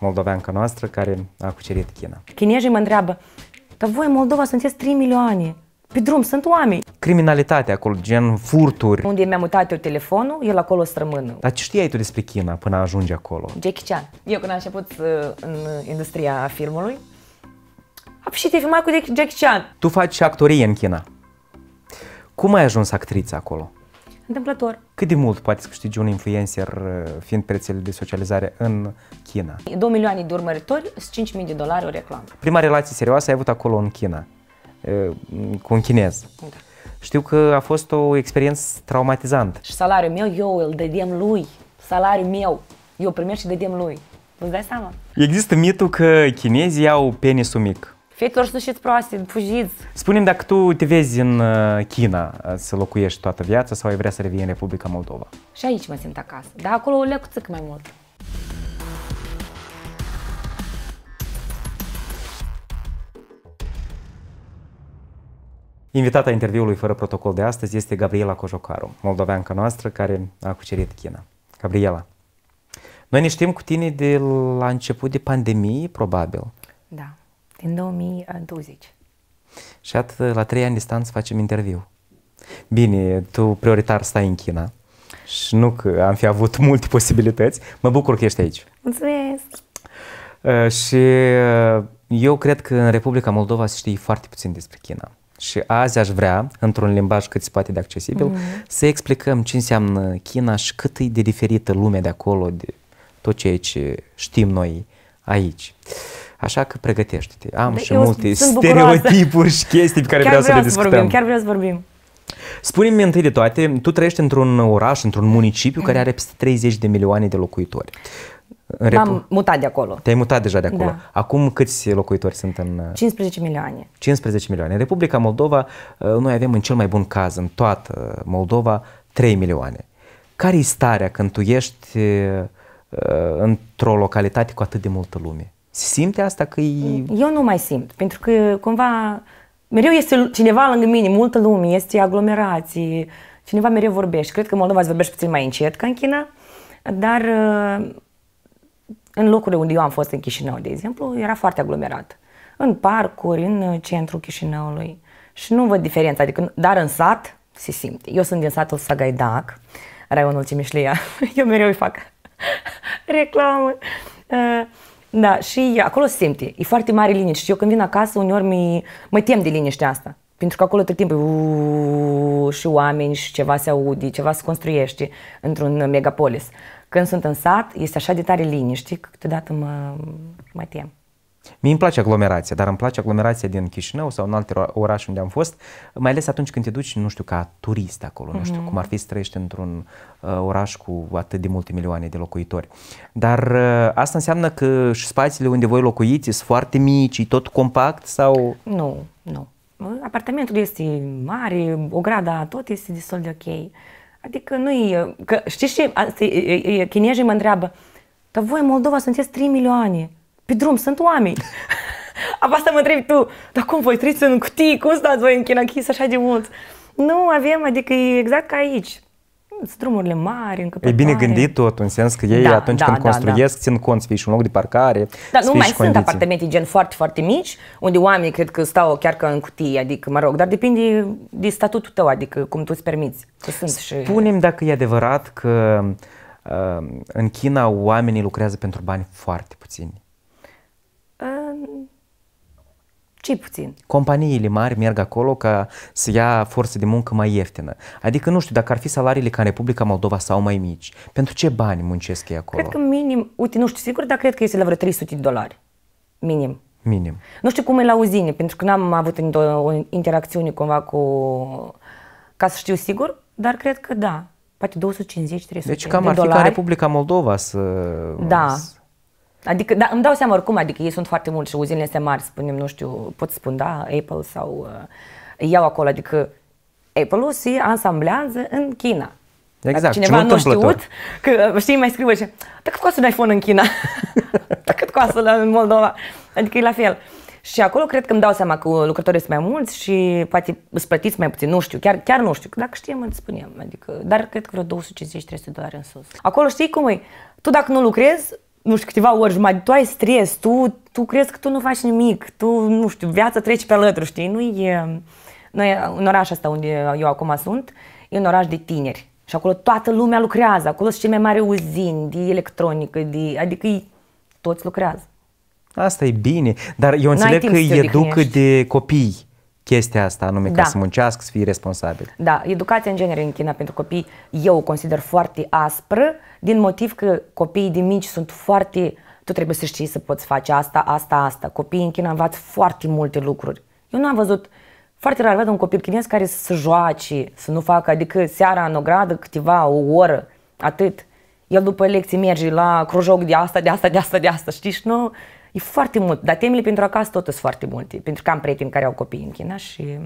moldoveancă noastră care a cucerit China. Chinezii mă întreabă, dar voi în Moldova sunteți 3 milioane, pe drum sunt oameni. Criminalitatea acolo, gen furturi. Unde mi-am mutat eu telefonul, el acolo strămână. Dar ce știai tu despre China până ajunge acolo? Jackie Chan. Eu când am început uh, în industria filmului, am și te filmat cu Jackie Chan. Tu faci actorie în China. Cum ai ajuns actriță acolo? întâmplător. Cât de mult poate să câștigi un influencer uh, fiind prețele de socializare în China? 2 milioane de urmăritori, 5.000 de dolari o reclamă. Prima relație serioasă ai avut acolo în China, uh, cu un chinez. Da. Știu că a fost o experiență traumatizantă. Și salariul meu eu îl dădem lui. Salariul meu eu primesc și dădem lui. Vă dai seama? Există mitul că chinezii au penisul mic. Fetelor să știți proaste, fugiți! Spunem dacă tu te vezi în uh, China uh, să locuiești toată viața sau ai vrea să revii în Republica Moldova? Și aici mă simt acasă, dar acolo o lecuțic mai mult. Invitata interviului fără protocol de astăzi este Gabriela Cojocaru, moldoveanca noastră care a cucerit China. Gabriela, noi ne știm cu tine de la început de pandemie, probabil. Da din 2020. Și atât, la trei ani distanță facem interviu. Bine, tu prioritar stai în China și nu că am fi avut multe posibilități. Mă bucur că ești aici. Mulțumesc! Uh, și uh, eu cred că în Republica Moldova se știe foarte puțin despre China. Și azi aș vrea, într-un limbaj cât se poate de accesibil, mm-hmm. să explicăm ce înseamnă China și cât e de diferită lumea de acolo de tot ceea ce știm noi aici. Uh, Așa că pregătește-te. Am da, și multe stereotipuri și chestii pe care vreau, vreau să le discutăm. Vorbim, chiar vreau să vorbim. Spune-mi întâi de toate, tu trăiești într-un oraș, într-un municipiu care are peste 30 de milioane de locuitori. Repu- M-am mutat de acolo. Te-ai mutat deja de acolo. Da. Acum câți locuitori sunt în... 15 uh, milioane. 15 milioane. În Republica Moldova, uh, noi avem în cel mai bun caz, în toată Moldova, 3 milioane. Care i starea când tu ești uh, într-o localitate cu atât de multă lume? Simte asta că e... Eu nu mai simt, pentru că cumva mereu este cineva lângă mine, multă lume, este aglomerații, cineva mereu vorbește. Cred că Moldova îți vorbește puțin mai încet ca în China, dar uh, în locurile unde eu am fost în Chișinău, de exemplu, era foarte aglomerat. În parcuri, în centrul Chișinăului. Și nu văd diferența, adică, dar în sat se simte. Eu sunt din satul Sagaidac, raionul Cimișlia. Eu mereu îi fac reclamă. Uh, da, și acolo se simte. E foarte mare liniște. Și eu când vin acasă, uneori mi, mă tem de liniștea asta. Pentru că acolo tot timpul și oameni și ceva se aude, ceva se construiește într-un megapolis. Când sunt în sat, este așa de tare liniște că câteodată mă, mă tem. Mie îmi place aglomerația, dar îmi place aglomerația din Chișinău sau în alte orașe unde am fost, mai ales atunci când te duci, nu știu, ca turist acolo, mm-hmm. nu știu mhm. cum ar fi să trăiești într-un uh, oraș cu atât de multe milioane de locuitori. Dar uh, asta înseamnă că și spațiile unde voi locuiți sunt foarte mici, e tot compact sau... Nu, nu. Apartamentul este mare, ograda, tot este destul de ok. Adică nu e... Că, știi ce? Chinezii mă întreabă, dar voi în Moldova sunteți 3 milioane. Pe drum sunt oameni. Asta mă întrebi tu, dar cum voi trăiți în cutii, cum stați voi în China închis așa de mult. Nu avem, adică e exact ca aici. Sunt drumurile mari, încă E bine gândit tot, în sens că ei da, atunci da, când da, construiesc, da. țin cont să fie și un loc de parcare. Da, nu mai sunt apartamente gen foarte, foarte mici, unde oamenii cred că stau chiar ca în cutii, adică, mă rog, dar depinde de statutul tău, adică cum tu îți permiți. Spune-mi și... dacă e adevărat că uh, în China oamenii lucrează pentru bani foarte puțini. ce puțin? Companiile mari merg acolo ca să ia forță de muncă mai ieftină. Adică nu știu dacă ar fi salariile ca în Republica Moldova sau mai mici. Pentru ce bani muncesc ei acolo? Cred că minim, uite, nu știu sigur, dar cred că este la vreo 300 de dolari. Minim. Minim. Nu știu cum e la uzine, pentru că n-am avut o interacțiune cumva cu... ca să știu sigur, dar cred că da. Poate 250-300 deci, de dolari. Deci cam ar fi ca Republica Moldova să... Da. Să Adică, da, îmi dau seama oricum, adică ei sunt foarte mulți și uzinile se mari, spunem, nu știu, pot spun, da, Apple sau uh, iau acolo, adică Apple-ul se ansamblează în China. Exact. Dacă cineva nu știut, că știi, mai scriu și dar cât costă un iPhone în China? dar cât costă la, în Moldova? Adică e la fel. Și acolo cred că îmi dau seama că lucrătorii sunt mai mulți și poate îți plătiți mai puțin, nu știu, chiar, chiar nu știu. Dacă știem, îți spunem, adică, dar cred că vreo 250-300 dolari în sus. Acolo știi cum e? Tu dacă nu lucrezi, nu știu, câteva ori jumătate, tu ai stres, tu, tu crezi că tu nu faci nimic, tu, nu știu, viața trece pe alături, știi? Nu e... Noi, în orașul ăsta unde eu acum sunt, e un oraș de tineri. Și acolo toată lumea lucrează, acolo sunt cei mai mari uzini de electronică, de, adică toți lucrează. Asta e bine, dar eu înțeleg că îi educă de copii chestia asta, anume da. ca să muncească, să fii responsabil. Da, educația în genere în China pentru copii, eu o consider foarte aspră, din motiv că copiii de mici sunt foarte, tu trebuie să știi să poți face asta, asta, asta. Copiii în China învață foarte multe lucruri. Eu nu am văzut, foarte rar văd un copil chinez care să joace, să nu facă, adică seara în ogradă câteva, o oră, atât. El după lecții merge la crojoc de asta, de asta, de asta, de asta, știi? Și nu, E foarte mult, dar temele pentru acasă tot sunt foarte multe, pentru că am prieteni care au copii în China și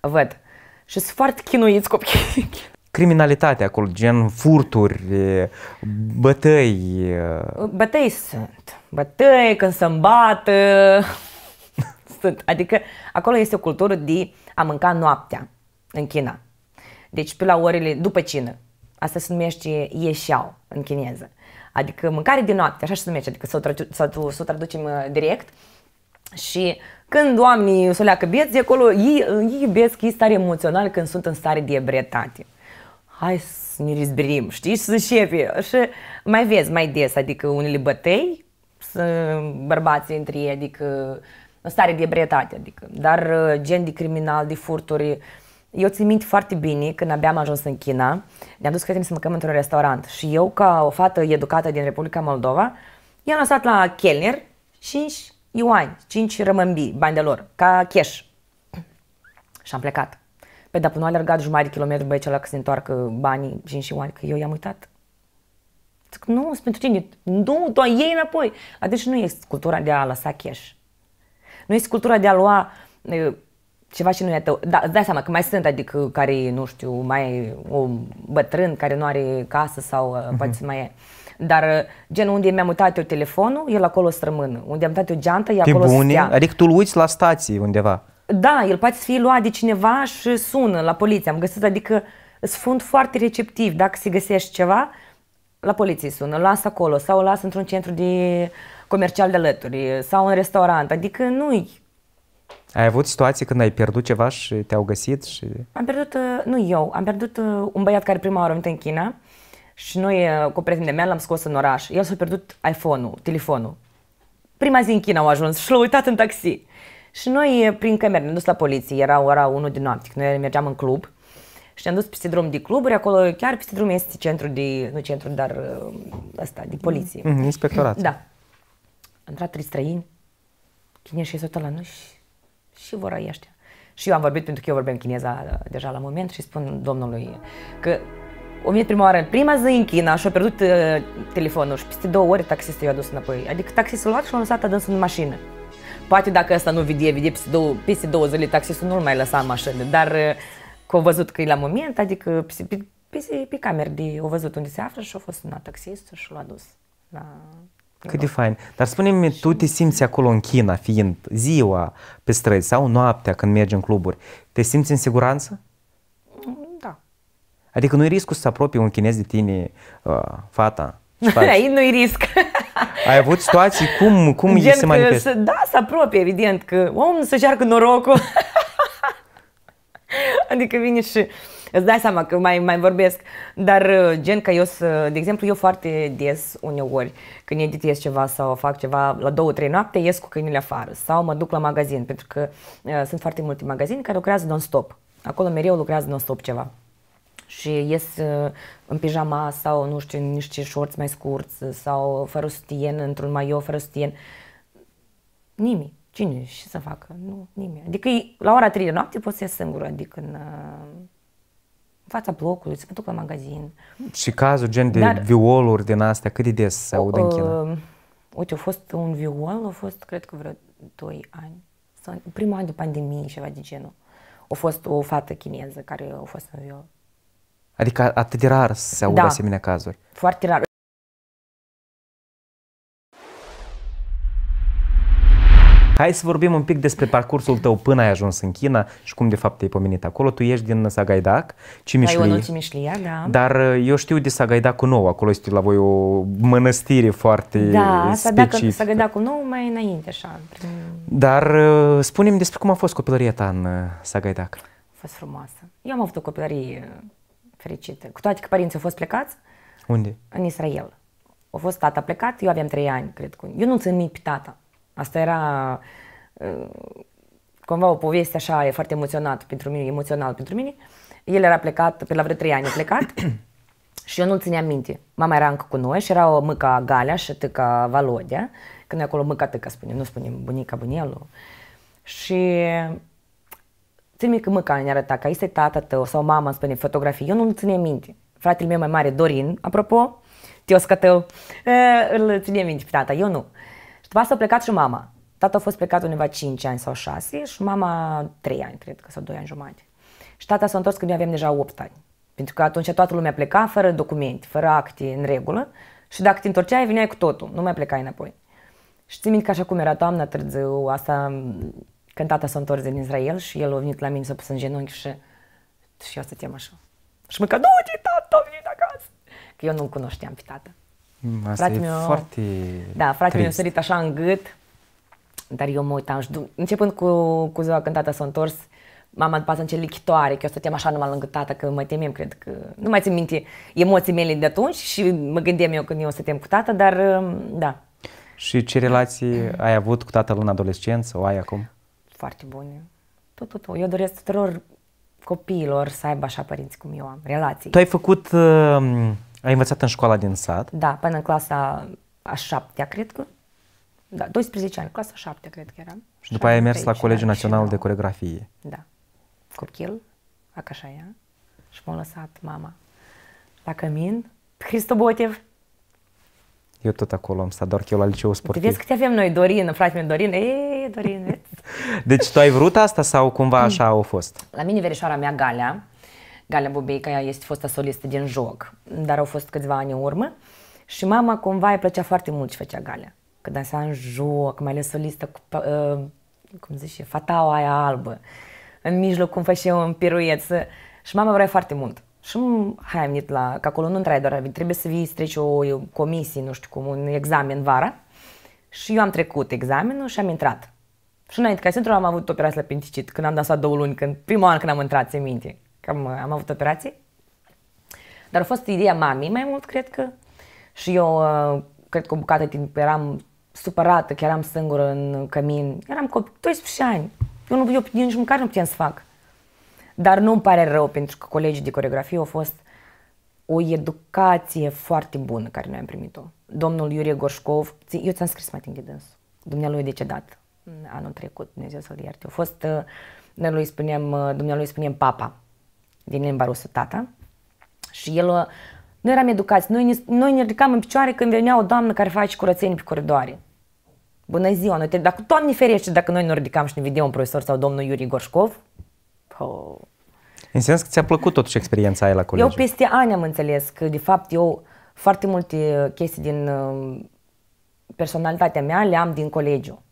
văd. Și sunt foarte chinuiți copiii Criminalitatea acolo, gen furturi, bătăi. Uh. Bătăi sunt. Bătăi când se îmbată. sunt. Adică acolo este o cultură de a mânca noaptea în China. Deci pe la orele după cină. Asta se numește ieșiau în chineză adică mâncare de noapte, așa se numește, adică să o, să să o traducem uh, direct. Și când oamenii se leacă beți, acolo ei, ei iubesc, ei stare emoțional când sunt în stare de ebrietate. Hai să ne rizberim, știi, să șepe. Și mai vezi mai des, adică unele bătăi, bărbații între ei, adică în stare de ebrietate, adică, dar uh, gen de criminal, de furturi, uh, eu țin minte foarte bine când abia am ajuns în China, ne-am dus prietenii să mâncăm într-un restaurant și eu, ca o fată educată din Republica Moldova, i-am lăsat la chelner 5 iuani, 5 rămâmbi, bani de lor, ca cash. Și am plecat. Pe dar până a alergat jumătate de kilometru băieții ăla că se întoarcă banii, 5 iuani că eu i-am uitat. Zic, nu, sunt pentru tine, nu, tu ei înapoi. Adică nu este cultura de a lăsa cash. Nu este cultura de a lua ceva și nu e tău. Da, îți dai seama că mai sunt, adică, care, nu știu, mai un bătrân care nu are casă sau uh-huh. Mhm. poate mai e. Dar uh, gen unde mi-am mutat eu telefonul, el acolo să rămână. Unde am mutat eu geanta, e Pe acolo bune? să stea. Adică tu uiți la stații undeva. Da, el poate să fie luat de cineva și sună la poliție. Am găsit, adică sunt foarte receptiv. Dacă se găsești ceva, la poliție sună, las acolo sau las într-un centru de comercial de alături sau un restaurant. Adică nu-i ai avut situații când ai pierdut ceva și te-au găsit? Și... Am pierdut, uh, nu eu, am pierdut uh, un băiat care prima oară a venit în China și noi uh, cu prietenii mea l-am scos în oraș. El s-a pierdut iPhone-ul, telefonul. Prima zi în China au ajuns și l au uitat în taxi. Și noi prin camere ne-am dus la poliție, era ora 1 din noapte, noi mergeam în club și ne-am dus peste drum de cluburi, acolo chiar peste drum este centru de, nu centru, dar ăsta, de poliție. Mm, mm, inspectorat. Da. Am intrat trei străini, chinești și la noi și și vor ăștia. Și eu am vorbit pentru că eu vorbim chineza uh, deja la moment și spun domnului că o venit prima oară, prima zi în China și-a pierdut uh, telefonul și peste două ore taxistul i-a dus înapoi. Adică taxistul l-a luat și l-a lăsat adâns în mașină. Poate dacă ăsta nu vede, vede peste două, peste două zile taxistul nu-l mai lăsa în mașină, dar uh, că a văzut că e la moment, adică peste, pe, pe, pe cameră de, au văzut unde se află și a fost un taxistul și l-a dus la cât da. de fain. Dar spune-mi, tu te simți acolo în China, fiind ziua pe străzi sau noaptea când mergi în cluburi, te simți în siguranță? Da. Adică nu-i riscul să se apropie un chinez de tine, uh, fata? Aici nu-i risc. Ai avut situații? Cum, cum e se manifestă? Că, da, se apropie, evident, că omul să cearcă norocul. adică vine și... Uh, Îți dai seama că mai, mai vorbesc, dar uh, gen că eu, de exemplu, eu foarte des uneori când editez ceva sau fac ceva la două, trei noapte, ies cu câinile afară sau mă duc la magazin, pentru că uh, sunt foarte multe magazini care lucrează non-stop. Acolo mereu lucrează non-stop ceva și ies uh, în pijama sau, nu știu, niște șorți mai scurți sau fără stien, într-un maio fără stien. Nimic. Cine Ce să facă? Nu, nimic. Adică la ora 3 de noapte poți să ies singură, adică în, uh, fața blocului, să mă duc la magazin. Și cazul gen de Dar, violuri din astea, cât de des se aud în China? Uh, uite, a fost un viol, a fost, cred că vreo 2 ani. Sau, primul an de pandemie, ceva de genul. A fost o fată chineză care a fost în viol. Adică atât de rar se aud da. asemenea cazuri. Foarte rar. Hai să vorbim un pic despre parcursul tău până ai ajuns în China și cum de fapt te-ai pomenit acolo. Tu ești din Sagaidac, Cimișlia. Da, Cimișlia, da. Dar uh, eu știu de Sagaidacul Nou, acolo este la voi o mănăstire foarte da, specifică. Da, Sagaidacul Nou mai înainte așa. Prin... Dar uh, spunem despre cum a fost copilăria ta în uh, Sagaidac. A fost frumoasă. Eu am avut o copilărie fericită, cu toate că părinții au fost plecați. Unde? În Israel. A fost tata plecat, eu aveam trei ani, cred că. Eu nu țin minte pe tata. Asta era uh, cumva o poveste așa, e foarte emoționat pentru mine, emoțional pentru mine. El era plecat, pe la vreo trei ani plecat și eu nu-l țineam minte. Mama era încă cu noi și era o mâca Galea și tâca Valodia, Când e acolo mâca tâca spune, nu spunem bunica bunielu. Și țin mie că mâca ne arăta că este tata tău sau mama îmi spune fotografii. Eu nu-l țineam minte. Fratele meu mai mare, Dorin, apropo, tioscă tău, îl ține minte pe tata, eu nu. După asta a plecat și mama. Tata a fost plecat undeva 5 ani sau 6 și mama 3 ani, cred că, sau 2 ani jumate. Și tata s-a întors când noi aveam deja 8 ani. Pentru că atunci toată lumea pleca fără documente, fără acte în regulă și dacă te întorceai, veneai cu totul, nu mai plecai înapoi. Și țin minte că așa cum era toamna târziu, asta când tata s-a întors din Israel și el a venit la mine, să pus în genunchi și, și eu stăteam așa. Și mă că, du-te, tata, a venit acasă! Că eu nu-l cunoșteam pe tata. Mm, asta e meu, foarte Da, fratele meu a sărit așa în gât, dar eu mă uitam și începând cu, cu ziua când tata s-a întors, mama după asta în ce chitoare, că eu stăteam așa numai lângă tata, că mă temem, cred că... Nu mai țin minte emoții mele de atunci și mă gândeam eu când eu stăteam cu tata, dar um, da. Și ce relații ai avut cu tatăl în adolescență, o ai acum? Foarte bune. Tot, tot, tot. Eu doresc tuturor copiilor să aibă așa părinți cum eu am, relații. Tu ai făcut uh, ai învățat în școala din sat? Da, până în clasa a șaptea, cred că. Da, 12 ani, clasa a șaptea, cred că eram. Și după aia ai mers la Colegiul Național de Coreografie. Da. Curchil, Acașaia. Și m-a lăsat mama la cămin. Botev. Eu tot acolo am stat, doar că eu la liceu sportiv. Te vezi câte avem noi, Dorină, frate meu, Dorină. E, Dorină. deci tu ai vrut asta sau cumva așa a fost? La mine verișoara mea, Galea, Galea Bubeica că ea este fosta solistă din joc, dar au fost câțiva ani în urmă. Și mama cumva îi plăcea foarte mult ce făcea Galea. Că dansa în joc, mai ales solistă cu, uh, cum zice, fata aia albă. În mijloc cum făcea un piruieță. Și mama vrea foarte mult. Și hai am venit la, că acolo nu trai doar, trebuie să vii să treci o comisie, nu știu cum, un examen vara. Și eu am trecut examenul și am intrat. Și înainte ca să intru am avut operație la pinticit, când am dansat două luni, când, primul an când am intrat, se minte. Cam uh, am avut operații. Dar a fost ideea mamei mai mult, cred că. Și eu, uh, cred că o bucată timp eram supărată, că eram singură în cămin. Eram copil, 12 ani. Eu, nu, eu nici măcar nu puteam să fac. Dar nu îmi pare rău, pentru că colegii de coreografie au fost o educație foarte bună care noi am primit-o. Domnul Iurie Gorșcov, eu ți-am scris mai timp de dâns. Dumnealui e decedat mm, anul trecut, Dumnezeu să-l ierte. A fost, uh, noi lui spuneam, dumnealui spuneam papa din limba rusă, tata. Și el, uh, noi eram educați, noi ne, noi ne ridicam în picioare când venea o doamnă care face curățenie pe coridoare. Bună ziua, noi te, dacă, Doamne ferește, dacă noi ne ridicam și ne vedeam un profesor sau domnul Iuri Gorșcov, oh. În sens că ți-a plăcut totuși experiența aia la colegiu. Eu peste ani am înțeles că, de fapt, eu foarte multe chestii din uh, personalitatea mea le am din colegiu.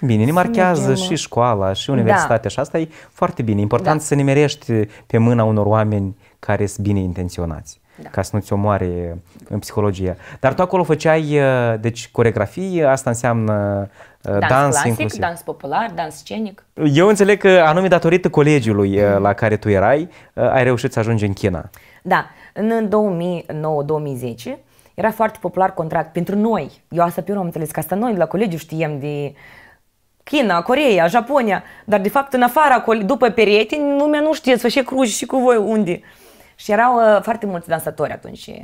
Bine, ne marchează și școala, și universitatea da. și asta e foarte bine. Important da. să ne merești pe mâna unor oameni care sunt bine intenționați. Da. ca să nu ți omoare în uh, psihologie. Dar tu acolo făceai, uh, deci, coregrafie, asta înseamnă uh, dans, dans clasic, inclusiv. dans popular, dans scenic. Eu înțeleg că anume datorită colegiului mm. la care tu erai, ai reușit să ajungi în China. Da, în 2009-2010 era foarte popular contract pentru noi. Eu asta pe eu am înțeles că asta noi la colegiu știam de China, Coreea, Japonia, dar de fapt în afara, după perete, lumea nu știe și cruci și cu voi unde. Și erau uh, foarte mulți dansatori atunci. Uh,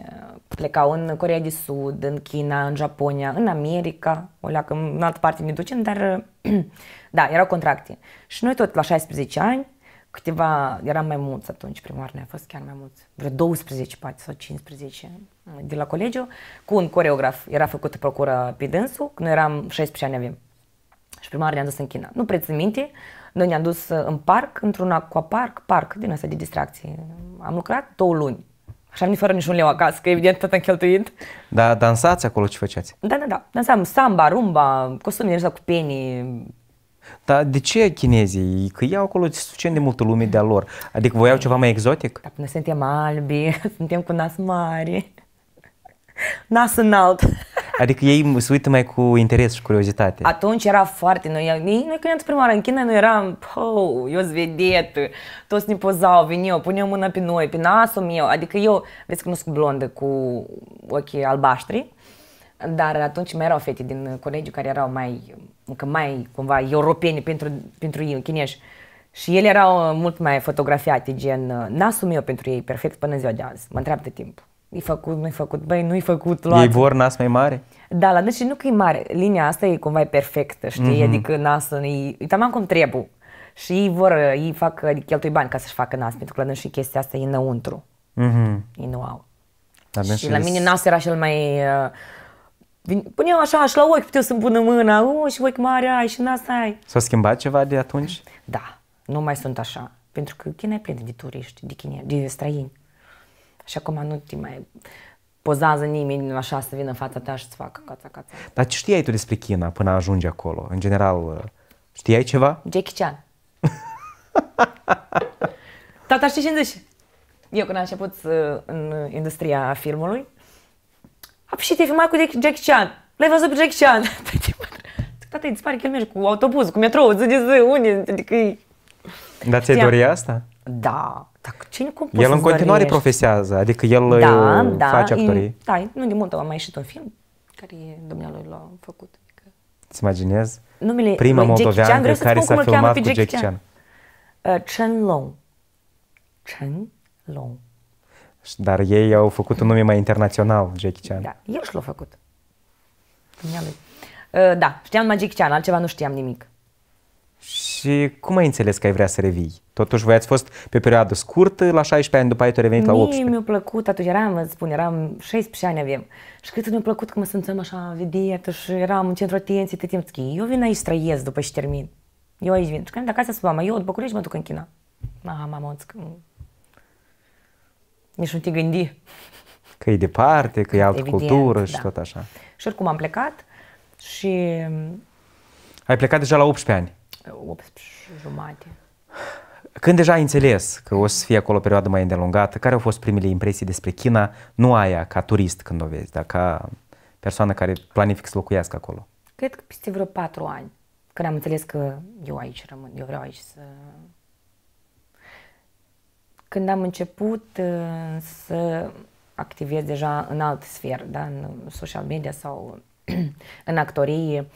plecau în Corea de Sud, în China, în Japonia, în America, o leacă în altă parte ne ducem, dar uh, da, erau contracte. Și noi tot la 16 ani, câteva, eram mai mulți atunci, primar ne-a fost chiar mai mulți, vreo 12 poate sau 15 de la colegiu, cu un coreograf, era făcută procură pe dânsul, noi eram 16 ani avem. Și prima oară ne-am dus în China. Nu preț minte, noi ne-am dus uh, în parc, într-un aquapark, parc din asta de distracție. Am lucrat două luni. Așa am fără niciun leu acasă, că evident tot am cheltuit. Da, dansați acolo ce făceați? Da, da, da. Dansam samba, rumba, costumele din cu penii. Dar de ce chinezii? Că iau acolo suficient de multă lume de-a lor. Adică voi iau ceva mai exotic? Da, noi suntem albi, suntem cu nas mari, nas înalt. Adică ei se uită mai cu interes și curiozitate. Atunci era foarte noi. Noi când am prima oară în China, noi eram, oh, eu zvedet, toți ne pozau, eu, pune mâna pe noi, pe nasul meu. Adică eu, vezi că nu sunt blondă cu ochii albaștri, dar atunci mai erau fete din colegiu care erau mai, încă mai cumva europene pentru, pentru ei, chinești. Și ele erau mult mai fotografiate, gen nasul meu pentru ei, perfect până ziua de azi. Mă întreabă de timp e făcut, nu-i făcut, băi, nu-i făcut, luați. Ei vor nas mai mare? Da, la deci nu că e mare, linia asta e cumva perfectă, știi, mm-hmm. adică nasul e, e tamam cum trebuie. Și ei vor, ei fac, adică cheltui bani ca să-și facă nas, pentru că la și chestia asta e înăuntru. Mm-hmm. Ei nu au. Dar și la mine nas era cel mai... Uh, Puneam așa și la ochi, puteau să-mi pună mâna, o, și ochi mari ai și nas ai. S-a schimbat ceva de atunci? Da, nu mai sunt așa. Pentru că China e plină de turiști, de, chine, de străini. Și acum nu te mai pozează nimeni așa să vină în fața ta și să facă cața, cața. Dar ce știai tu despre China până ajungi acolo? În general, știai ceva? Jackie Chan. Tata știi ce zici? Eu când am început uh, în industria filmului, a, și te filmat cu Jackie Chan. L-ai văzut pe Jackie Chan. Păi, Tata, îți pare că el merge cu autobuz, cu metrou, zi de zi, unde, adică... Dar ți-ai dori asta? Da. Dar cine cum El în continuare dorești? profesează, adică el da, uh, da, face actorii. Da, in, da, nu de mult am mai ieșit un film care domnului l-a făcut. Adică... Îți imaginezi? Numele Prima moldoveană care s-a filmat cu Jackie Chan. Uh, Chen Long. Chen Long. Dar ei au făcut un nume mai internațional, Jackie Chan. Da, el și l-a făcut. Uh, da, știam numai Jackie Chan, altceva nu știam nimic. Și cum ai înțeles că ai vrea să revii? Totuși, voi ați fost pe perioadă scurtă, la 16 ani, după aia tu ai revenit Mie la 18. mi-a plăcut, atunci eram, vă spun, eram 16 ani avem. Și cât mi-a plăcut că mă simțeam așa vedetă și eram în centru atenției, te timp eu vin aici trăiesc după ce termin. Eu aici vin. Și când acasă sunt mama, eu după curești mă duc în China. Aha, mama, nici nu te gândi. Că e departe, că e altă cultură și da. tot așa. Și oricum am plecat și... Ai plecat deja la 18 ani. 8 jumate. Când deja ai înțeles că o să fie acolo o perioadă mai îndelungată, care au fost primele impresii despre China? Nu aia ca turist când o vezi, dar ca persoană care planifică să locuiască acolo. Cred că peste vreo patru ani, când am înțeles că eu aici rămân, eu vreau aici să... Când am început uh, să activez deja în altă sferă, da, în social media sau în actorie,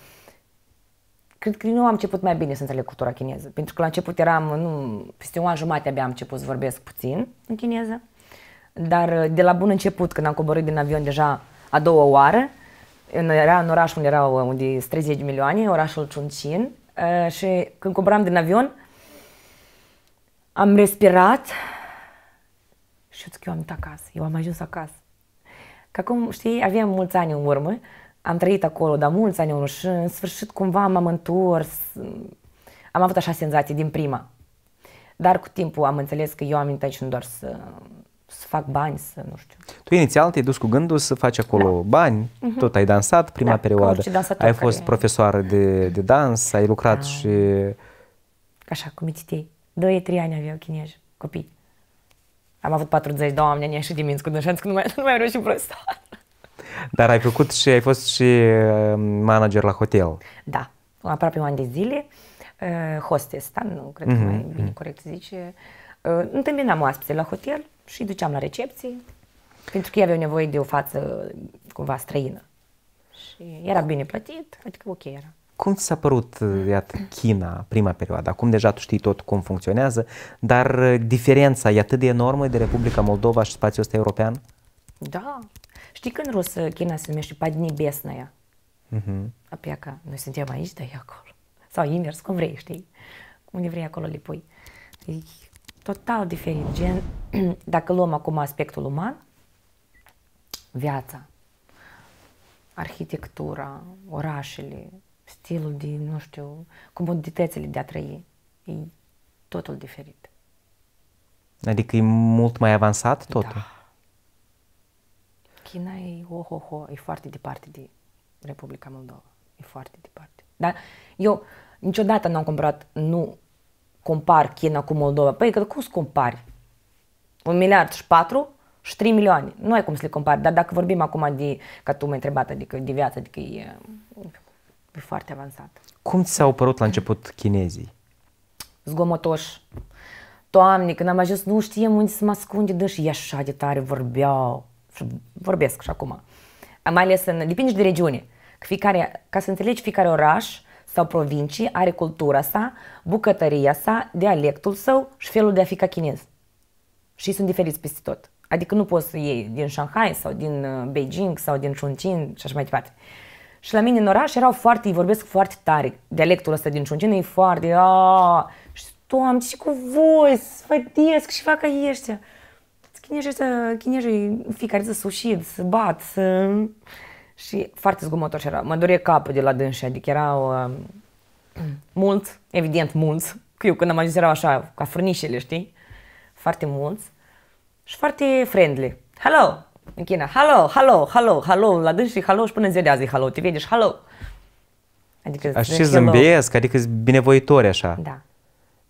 cred că nu am început mai bine să înțeleg cultura chineză, pentru că la început eram, nu, peste un an jumate abia am început să vorbesc puțin în chineză, dar uh, de la bun început, când am coborât din avion deja a doua oară, în, era în orașul unde erau unde 30 de milioane, orașul Chunqin, uh, și când coboram din avion, am respirat și eu am uitat acasă, eu am ajuns acasă. Că acum, știi, aveam mulți ani în urmă, am trăit acolo, dar mulți ani și în sfârșit cumva m-am întors. Am avut așa senzații din prima. Dar cu timpul am înțeles că eu am venit nu doar să, să fac bani, să nu știu. Tu inițial te-ai dus cu gândul să faci acolo da. bani, uh-huh. tot ai dansat prima da, perioadă, ai fost care... profesoară de, de dans, ai lucrat da. și... Așa, cum îți mititei. 2 trei ani aveau chinezi, copii. Am avut 40 de oameni, a ieșit din minți cu dânșanți, că nu mai, nu mai am reușit prosta. Dar ai făcut și ai fost și uh, manager la hotel. Da, aproape un an de zile. Uh, hostess, da? nu cred mm-hmm. că mhm, mai mhm. bine corect zice. Uh, întâmpinam oaspeții la hotel și îi duceam la recepție, pentru că ei aveau nevoie de o față cumva străină. Și era bine plătit, adică ok era. Cum ți s-a părut, iată, China, prima perioadă? Acum deja tu știi tot cum funcționează, dar diferența e atât de enormă de Republica Moldova și spațiul ăsta european? Da, Știi că în rusă China se numește Padnibesnaia? Uh-huh. Mhm. Apia noi suntem aici, dar e acolo. Sau invers, cum vrei, știi? Unde vrei acolo le pui. E total diferit. Gen, dacă luăm acum aspectul uman, viața, arhitectura, orașele, stilul de, nu știu, comoditățile de a trăi, e totul diferit. Adică e mult mai avansat totul? Da. China e oh oh oh e foarte departe de Republica Moldova. E foarte departe. Dar eu niciodată n-am comparat, nu compar China cu Moldova. Păi că cum să compari? Un miliard și patru și trei milioane. Nu ai cum să le compari, dar dacă vorbim acum de, ca tu m-ai întrebat, adică de viață, adică e, e foarte avansat. Cum ți s-au părut la început chinezii? Zgomotoși. Toamne, când am ajuns, nu știam unde să mă ascunde, dă și așa de tare vorbeau vorbesc și acum, mai ales în, depinde și de regiune. Fiecare, ca să înțelegi, fiecare oraș sau provincie are cultura sa, bucătăria sa, dialectul său și felul de a fi ca chinez. Și sunt diferiți peste tot. Adică nu poți să iei din Shanghai sau din uh, Beijing sau din Chongqing și așa mai departe. Și la mine în oraș erau foarte, vorbesc foarte tare. Dialectul ăsta din Chongqing e foarte... Aaa, și Doamne, ce cu voi, sfădesc și fac ăștia. Chinezii, să, chinezii fiecare să sușid, să bat, să... Și foarte zgomotos era. Mă dorea capul de la dânsi, adică erau uh, um, mulți, evident mulți, că eu când am ajuns erau așa, ca furnișele, știi? Foarte mulți și foarte friendly. Hello! În China, hello, hello, hello, hello, la dânsi, hello și până ziua de azi hello, te vedești, hello. Adică Așa și zâmbesc, adică binevoitori așa. Da.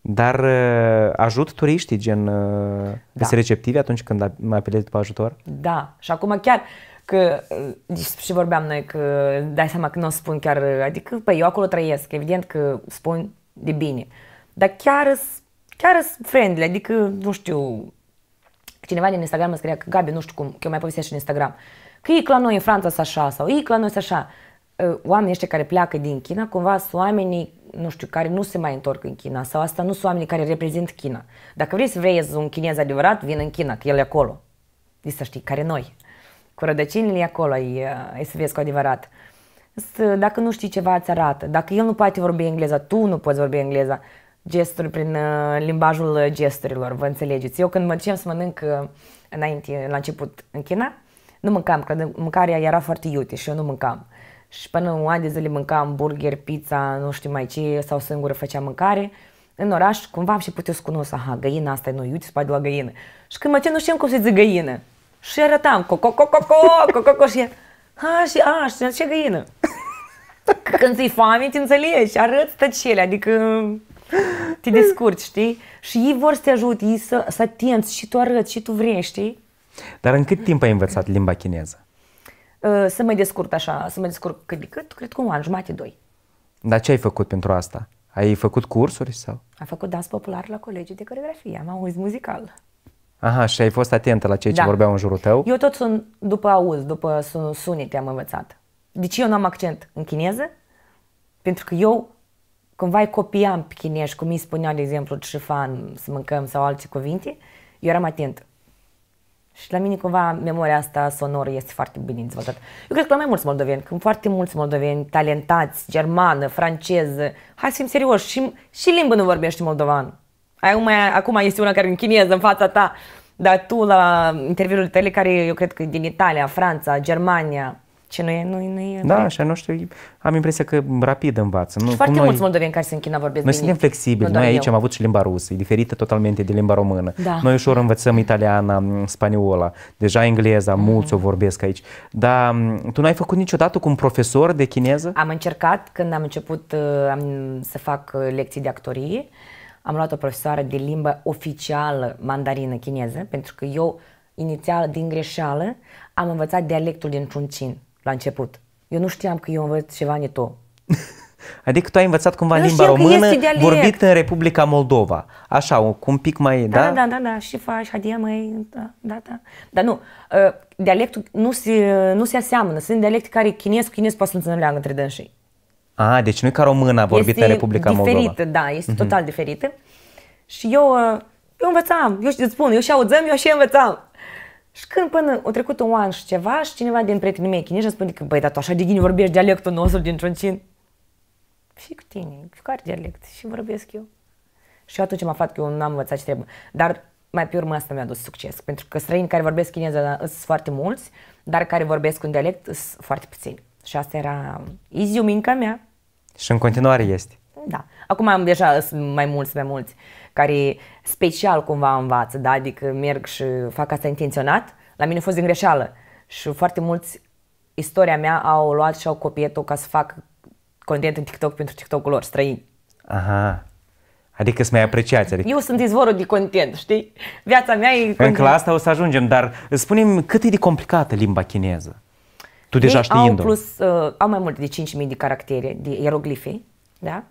Dar uh, ajut turiștii, gen, uh, da. sunt receptivi atunci când mă apelezi după ajutor? Da, și acum chiar că uh, și vorbeam noi că dai seama că nu o spun chiar, adică pe păi, eu acolo trăiesc, evident că spun de bine, dar chiar chiar friendly, adică nu știu, cineva din Instagram mă scria că Gabi, nu știu cum, că eu mai povestesc și în Instagram, că e la noi în Franța așa sau e la noi așa. Oamenii ăștia care pleacă din China cumva sunt oamenii nu știu, care nu se mai întorc în China sau asta nu sunt oamenii care reprezintă China. Dacă vrei să vrei un chinez adevărat, vin în China, că el e acolo. De deci să știi, care noi. Cu rădăcinile acolo e, e să vezi cu adevărat. Dacă nu știi ceva, îți arată. Dacă el nu poate vorbi engleza, tu nu poți vorbi engleza. Gesturi prin uh, limbajul gesturilor, vă înțelegeți. Eu când mă duceam să mănânc uh, înainte, la început în China, nu mâncam, că mâncarea era foarte iute și eu nu mâncam și până în ani de zile mânca hamburger, pizza, nu știu mai ce, sau singură făcea mâncare. În oraș, cumva am și putut să cunosc, aha, găina asta e noi, uite, spate la găină. Și când mă ce nu știam cum să zic găină. Și arătam, coco, coco, coco, coco, și a, și a, și ce găină. Când ți-i foame, te înțelegi, arăți tăcele, adică te descurci, știi? Și ei vor să te ajute, ei să, să atenți și tu arăți și tu vrei, știi? Dar în cât timp ai învățat limba chineză? Uh, să mă descurc așa, să mă descurc cât de cât, cred că un an, jumate, doi. Dar ce ai făcut pentru asta? Ai făcut cursuri sau? Am făcut dans popular la colegii de coreografie, am auzit muzical. Aha, și ai fost atentă la ceea ce da. vorbeau în jurul tău? Eu tot sunt după auz, după sunete am învățat. Deci eu nu am accent în chineză, pentru că eu cumva îi copiam pe chinești, cum îi spunea, de exemplu, șifan, să mâncăm sau alte cuvinte, eu eram atent. Și la mine cumva memoria asta sonoră este foarte bine dezvoltată. Eu cred că la mai mulți moldoveni, când foarte mulți moldoveni talentați, germană, franceză, hai să fim serioși, și, și limba nu vorbești moldovan. Acum, acum este una care în chineză, în fața ta. Dar tu la interviurile tale care eu cred că din Italia, Franța, Germania, ce nu e, nu, nu e... Da, așa, nu știu, am impresia că rapid învață. Nu, și foarte mulți noi, moldoveni care se închină vorbesc Noi suntem flexibili. Noi aici eu. am avut și limba rusă, e diferită totalmente de limba română. Da. Noi ușor învățăm italiana, spaniola, deja engleza, mm. mulți o vorbesc aici. Dar tu n-ai făcut niciodată cu un profesor de chineză? Am încercat când am început uh, am, să fac uh, lecții de actorie. Am luat o profesoară de limbă oficială mandarină chineză, pentru că eu inițial, din greșeală, am învățat dialectul din Chunqing la început. Eu nu știam că eu învăț ceva ne tu. Adică tu ai învățat cumva eu limba română vorbit în Republica Moldova. Așa, cu un pic mai... Da, da, da, da, da. și faci, hadia mai... Da, da, da. Dar nu, ă, dialectul nu se, nu se aseamănă. Sunt dialecte care chinez cu chinez poate să înțeleagă între dânsii. A, deci nu e ca română vorbită în Republica diferită, Moldova. diferită, da, este mhm. total diferită. Și eu, ă, eu învățam, eu îți spun, eu și auzăm, eu și învățam. Și când până o trecut un an și ceva și cineva din prietenii mei chinești spune că băi, dar tu așa de ghini vorbești dialectul nostru din Troncin. Și cu tine, cu care dialect? Și vorbesc eu. Și eu atunci am aflat că eu nu am învățat ce trebuie. Dar mai pe urmă asta mi-a dus succes. Pentru că străini care vorbesc chineză da, sunt foarte mulți, dar care vorbesc un dialect sunt foarte puțini. Și asta era iziuminca mea. Și în continuare este. Da. Acum am deja mai mulți, mai mulți. Uh, care special cumva învață, da? adică merg și fac asta intenționat, la mine a fost din greșeală și foarte mulți istoria mea au luat și au copiat-o ca să fac content în TikTok pentru TikTok-ul lor, străini. Aha. Adică să mai apreciați. Adică... Eu sunt izvorul de content, știi? Viața mea e... Content. Încă la asta o să ajungem, dar spunem cât e de complicată limba chineză? Tu deja știi au plus, uh, au mai mult de 5.000 de caractere, de ieroglife, da?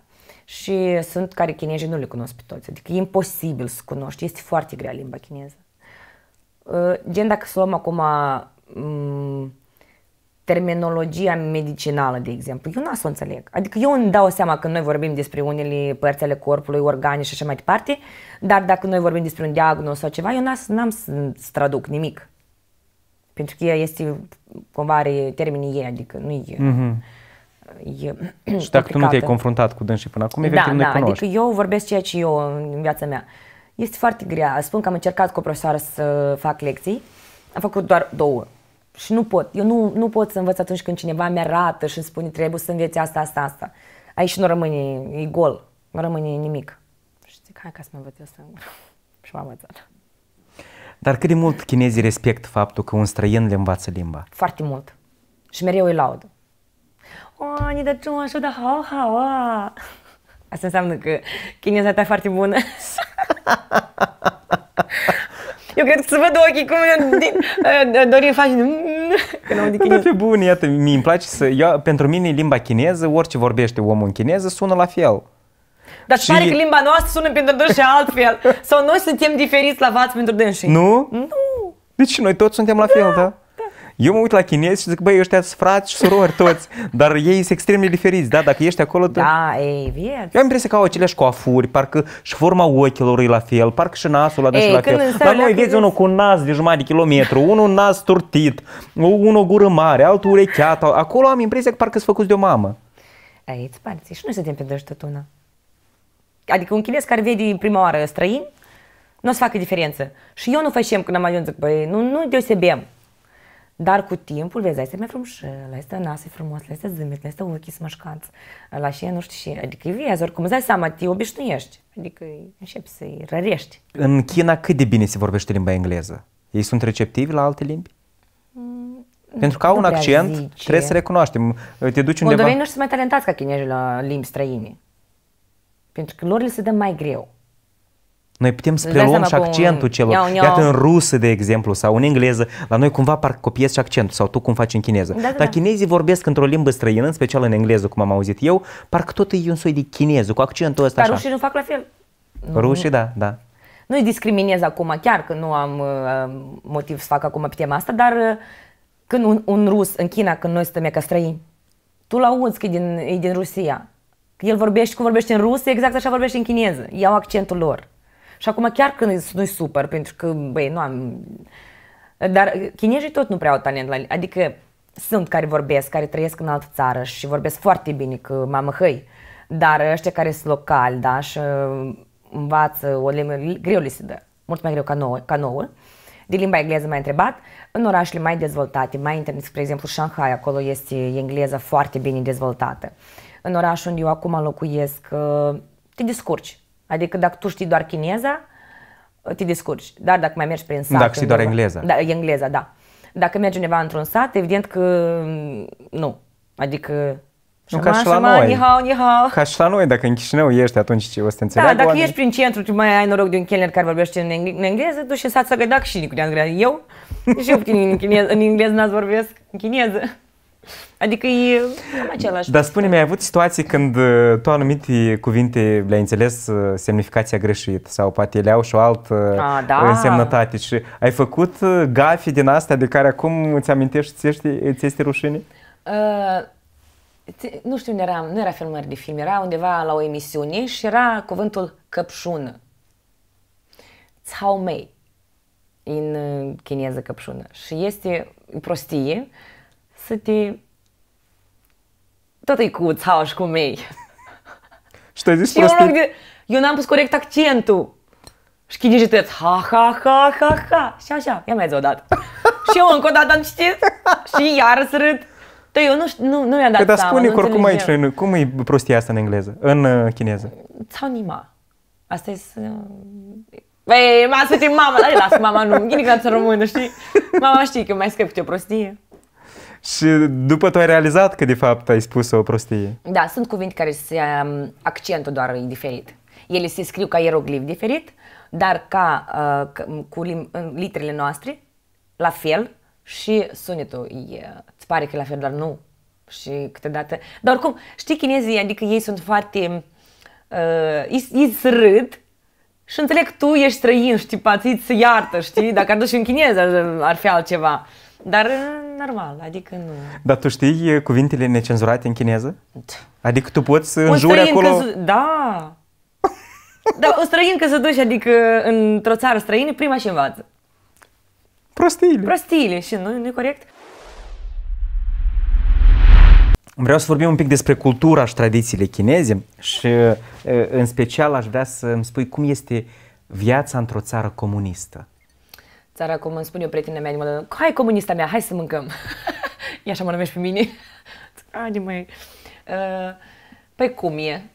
și sunt care chinezii nu le cunosc pe toți. Adică e imposibil să cunoști, este foarte grea limba chineză. Uh, gen dacă să luăm acum mm, terminologia medicinală, de exemplu, eu nu o înțeleg. Adică eu îmi dau seama că noi vorbim despre unele părți ale corpului, organe și așa mai departe, dar dacă noi vorbim despre un diagnos sau ceva, eu n-am să traduc nimic. Pentru că este cumva are termenii ei, adică nu e. Mm-hmm e Și dacă tu nu te-ai confruntat cu dânsii până acum, efectiv da, nu da, cunoști. adică eu vorbesc ceea ce eu în viața mea. Este foarte grea. Spun că am încercat cu o profesoară să fac lecții. Am făcut doar două. Și nu pot. Eu nu, nu pot să învăț atunci când cineva mi arată și îmi spune trebuie să înveți asta, asta, asta. Aici nu rămâne, e gol. Nu rămâne nimic. Și zic, hai ca să mă învăț eu să... și m-am învățat. Dar cât de mult chinezii respect faptul că un străin le învață limba? Foarte mult. Și mereu îi laudă. Oh, ni de de ce așa 哇，你的中文说的好好啊！” Asta înseamnă că chineza ta e foarte bună. Eu cred că să văd ochii cum din, Dorin face când aud chineză. Dar pe bun, iată, mi îmi place să... Eu, pentru mine limba chineză, orice vorbește omul în chineză, sună la fel. Dar și... pare că limba noastră sună pentru dânsi altfel. Sau noi suntem diferiți la față pentru dânsii. Nu? Nu. Deci noi toți suntem la da. fel, da? Eu mă uit la chinezi și zic, băi, ăștia sunt frați și surori toți, dar ei sunt extrem de diferiți, da? Dacă ești acolo... Tu... Da, ei, vieți. Eu am impresia că au aceleași coafuri, parcă și forma ochilor e la fel, parcă și nasul la de la fel. Dar noi vezi unul cu un nas de jumătate de kilometru, unul nas turtit, unul gură mare, altul urecheat, Acolo am impresia că parcă sunt făcuți de o mamă. Ei, îți pare, și noi suntem pe dăștătună. Adică un chinez care vede prima oară străin, nu o să facă diferență. Și eu nu facem când am ajuns, zic, băi, nu, nu deosebim. Dar cu timpul, vezi, asta e mai la este nas e frumos, asta zâmbet, asta ochii smășcanți, la și nu știu și, Adică viață, oricum îți dai seama, te obișnuiești. Adică începi să-i rărești. În China cât de bine se vorbește limba engleză? Ei sunt receptivi la alte limbi? Mm, pentru că au un accent, zice. trebuie să recunoaștem. Te duci undeva... Moldovenii nu sunt mai talentați ca chinezii la limbi străine. Pentru că lor le se dă mai greu. Noi putem să preluăm și accentul un... celor. Iau, iau. Iată, în rusă, de exemplu, sau în engleză, la noi cumva parcă copiezi și accentul, sau tu cum faci în chineză. Da, da, Dar da. chinezii vorbesc într-o limbă străină, în special în engleză, cum am auzit eu, parcă tot e un soi de chineză, cu accentul ăsta. Dar așa. rușii nu fac la fel. Rușii, da, da. Nu-i discriminez acum, chiar că nu am uh, motiv să fac acum pe tema asta, dar uh, când un, un rus în China, când noi suntem ca străini, tu l-auzi că e din, e din Rusia. El vorbește cum vorbește în rusă, exact așa vorbește în chineză. Iau accentul lor. Și acum chiar când nu-i super, pentru că, băi, nu am... Dar chinezii tot nu prea au talent la... Adică sunt care vorbesc, care trăiesc în altă țară și vorbesc foarte bine că mamă hăi, dar ăștia care sunt locali, da, și uh, învață o limbă, greu li se dă, mult mai greu ca nouă, ca nouă. De limba engleză m-ai întrebat, în orașele mai dezvoltate, mai internet, spre exemplu Shanghai, acolo este engleza foarte bine dezvoltată. În orașul unde eu acum locuiesc, uh, te descurci. Adică dacă tu știi doar chineza, te descurci. Dar dacă mai mergi prin sat... Dacă știi doar engleza. Da, engleza, da. Dacă mergi undeva într-un sat, evident că mm, nu. Adică nu, ca și la noi. ni hao. Ca și la noi, dacă în Chișinău ești, atunci ce o să te înțeleagă? Da, dacă oameni. ești prin centru, tu mai ai noroc de un chelner care vorbește în, engleză, duci și în sat să gădac și cu de Eu? Și eu în, chinez, în engleză n-ați vorbesc în chineză. Adică e același. Dar spune-mi, ai avut situații când uh, tu anumite cuvinte le-ai înțeles uh, semnificația greșit sau poate le au și o altă A, da. Uh, însemnătate și ai făcut gafe din astea de care acum îți amintești ți este, ți este rușine? Uh, nu știu unde era, nu era filmări de film, era undeva la o emisiune și era cuvântul căpșună. Cao mei în chineză căpșună. Și este prostie să te tot e cu țau și cu mei. Și te ai zis prostit? Eu, de... eu n-am pus corect accentul. Și chinejități, ha, ha, ha, ha, ha, și așa, ia mai zi o dată. și eu încă o dată am citit și iar să râd. Tă, eu nu, nu, nu mi-am dat Că păi, dar spune că oricum aici, eu. cum e prostia asta în engleză, în uh, chineză? Sau nima. Asta e să... Băi, m-a spus mama, dar las mama nu, ghinii în română, știi? Mama știe că mai scap câte o prostie. Și după tu ai realizat că de fapt ai spus o prostie. Da, sunt cuvinte care se, um, accentul doar e diferit. Ele se scriu ca ieroglif diferit, dar ca uh, cu lim, literele noastre, la fel, și sunetul e, îți pare că e la fel, dar nu. Și câteodată... Dar oricum, știi chinezii, adică ei sunt foarte... Uh, ei, ei râd, și înțeleg, tu ești străin, știi, pațit să iartă, știi, dacă ar duci în chineză ar fi altceva. Dar uh, normal, adică nu... Dar tu știi cuvintele necenzurate în chineză? Adică tu poți să înjuri acolo... Că... Da! Dar un străin că se duci, adică într-o țară străină, prima și învață. Prostiile. Prostiile și nu, nu corect? Vreau să vorbim un pic despre cultura și tradițiile chineze și în special aș vrea să îmi spui cum este viața într-o țară comunistă țara, cum îmi spune o prietenă mea, animală, hai comunista mea, hai să mâncăm. e așa mă numești pe mine. Ani mai. Uh, păi cum e?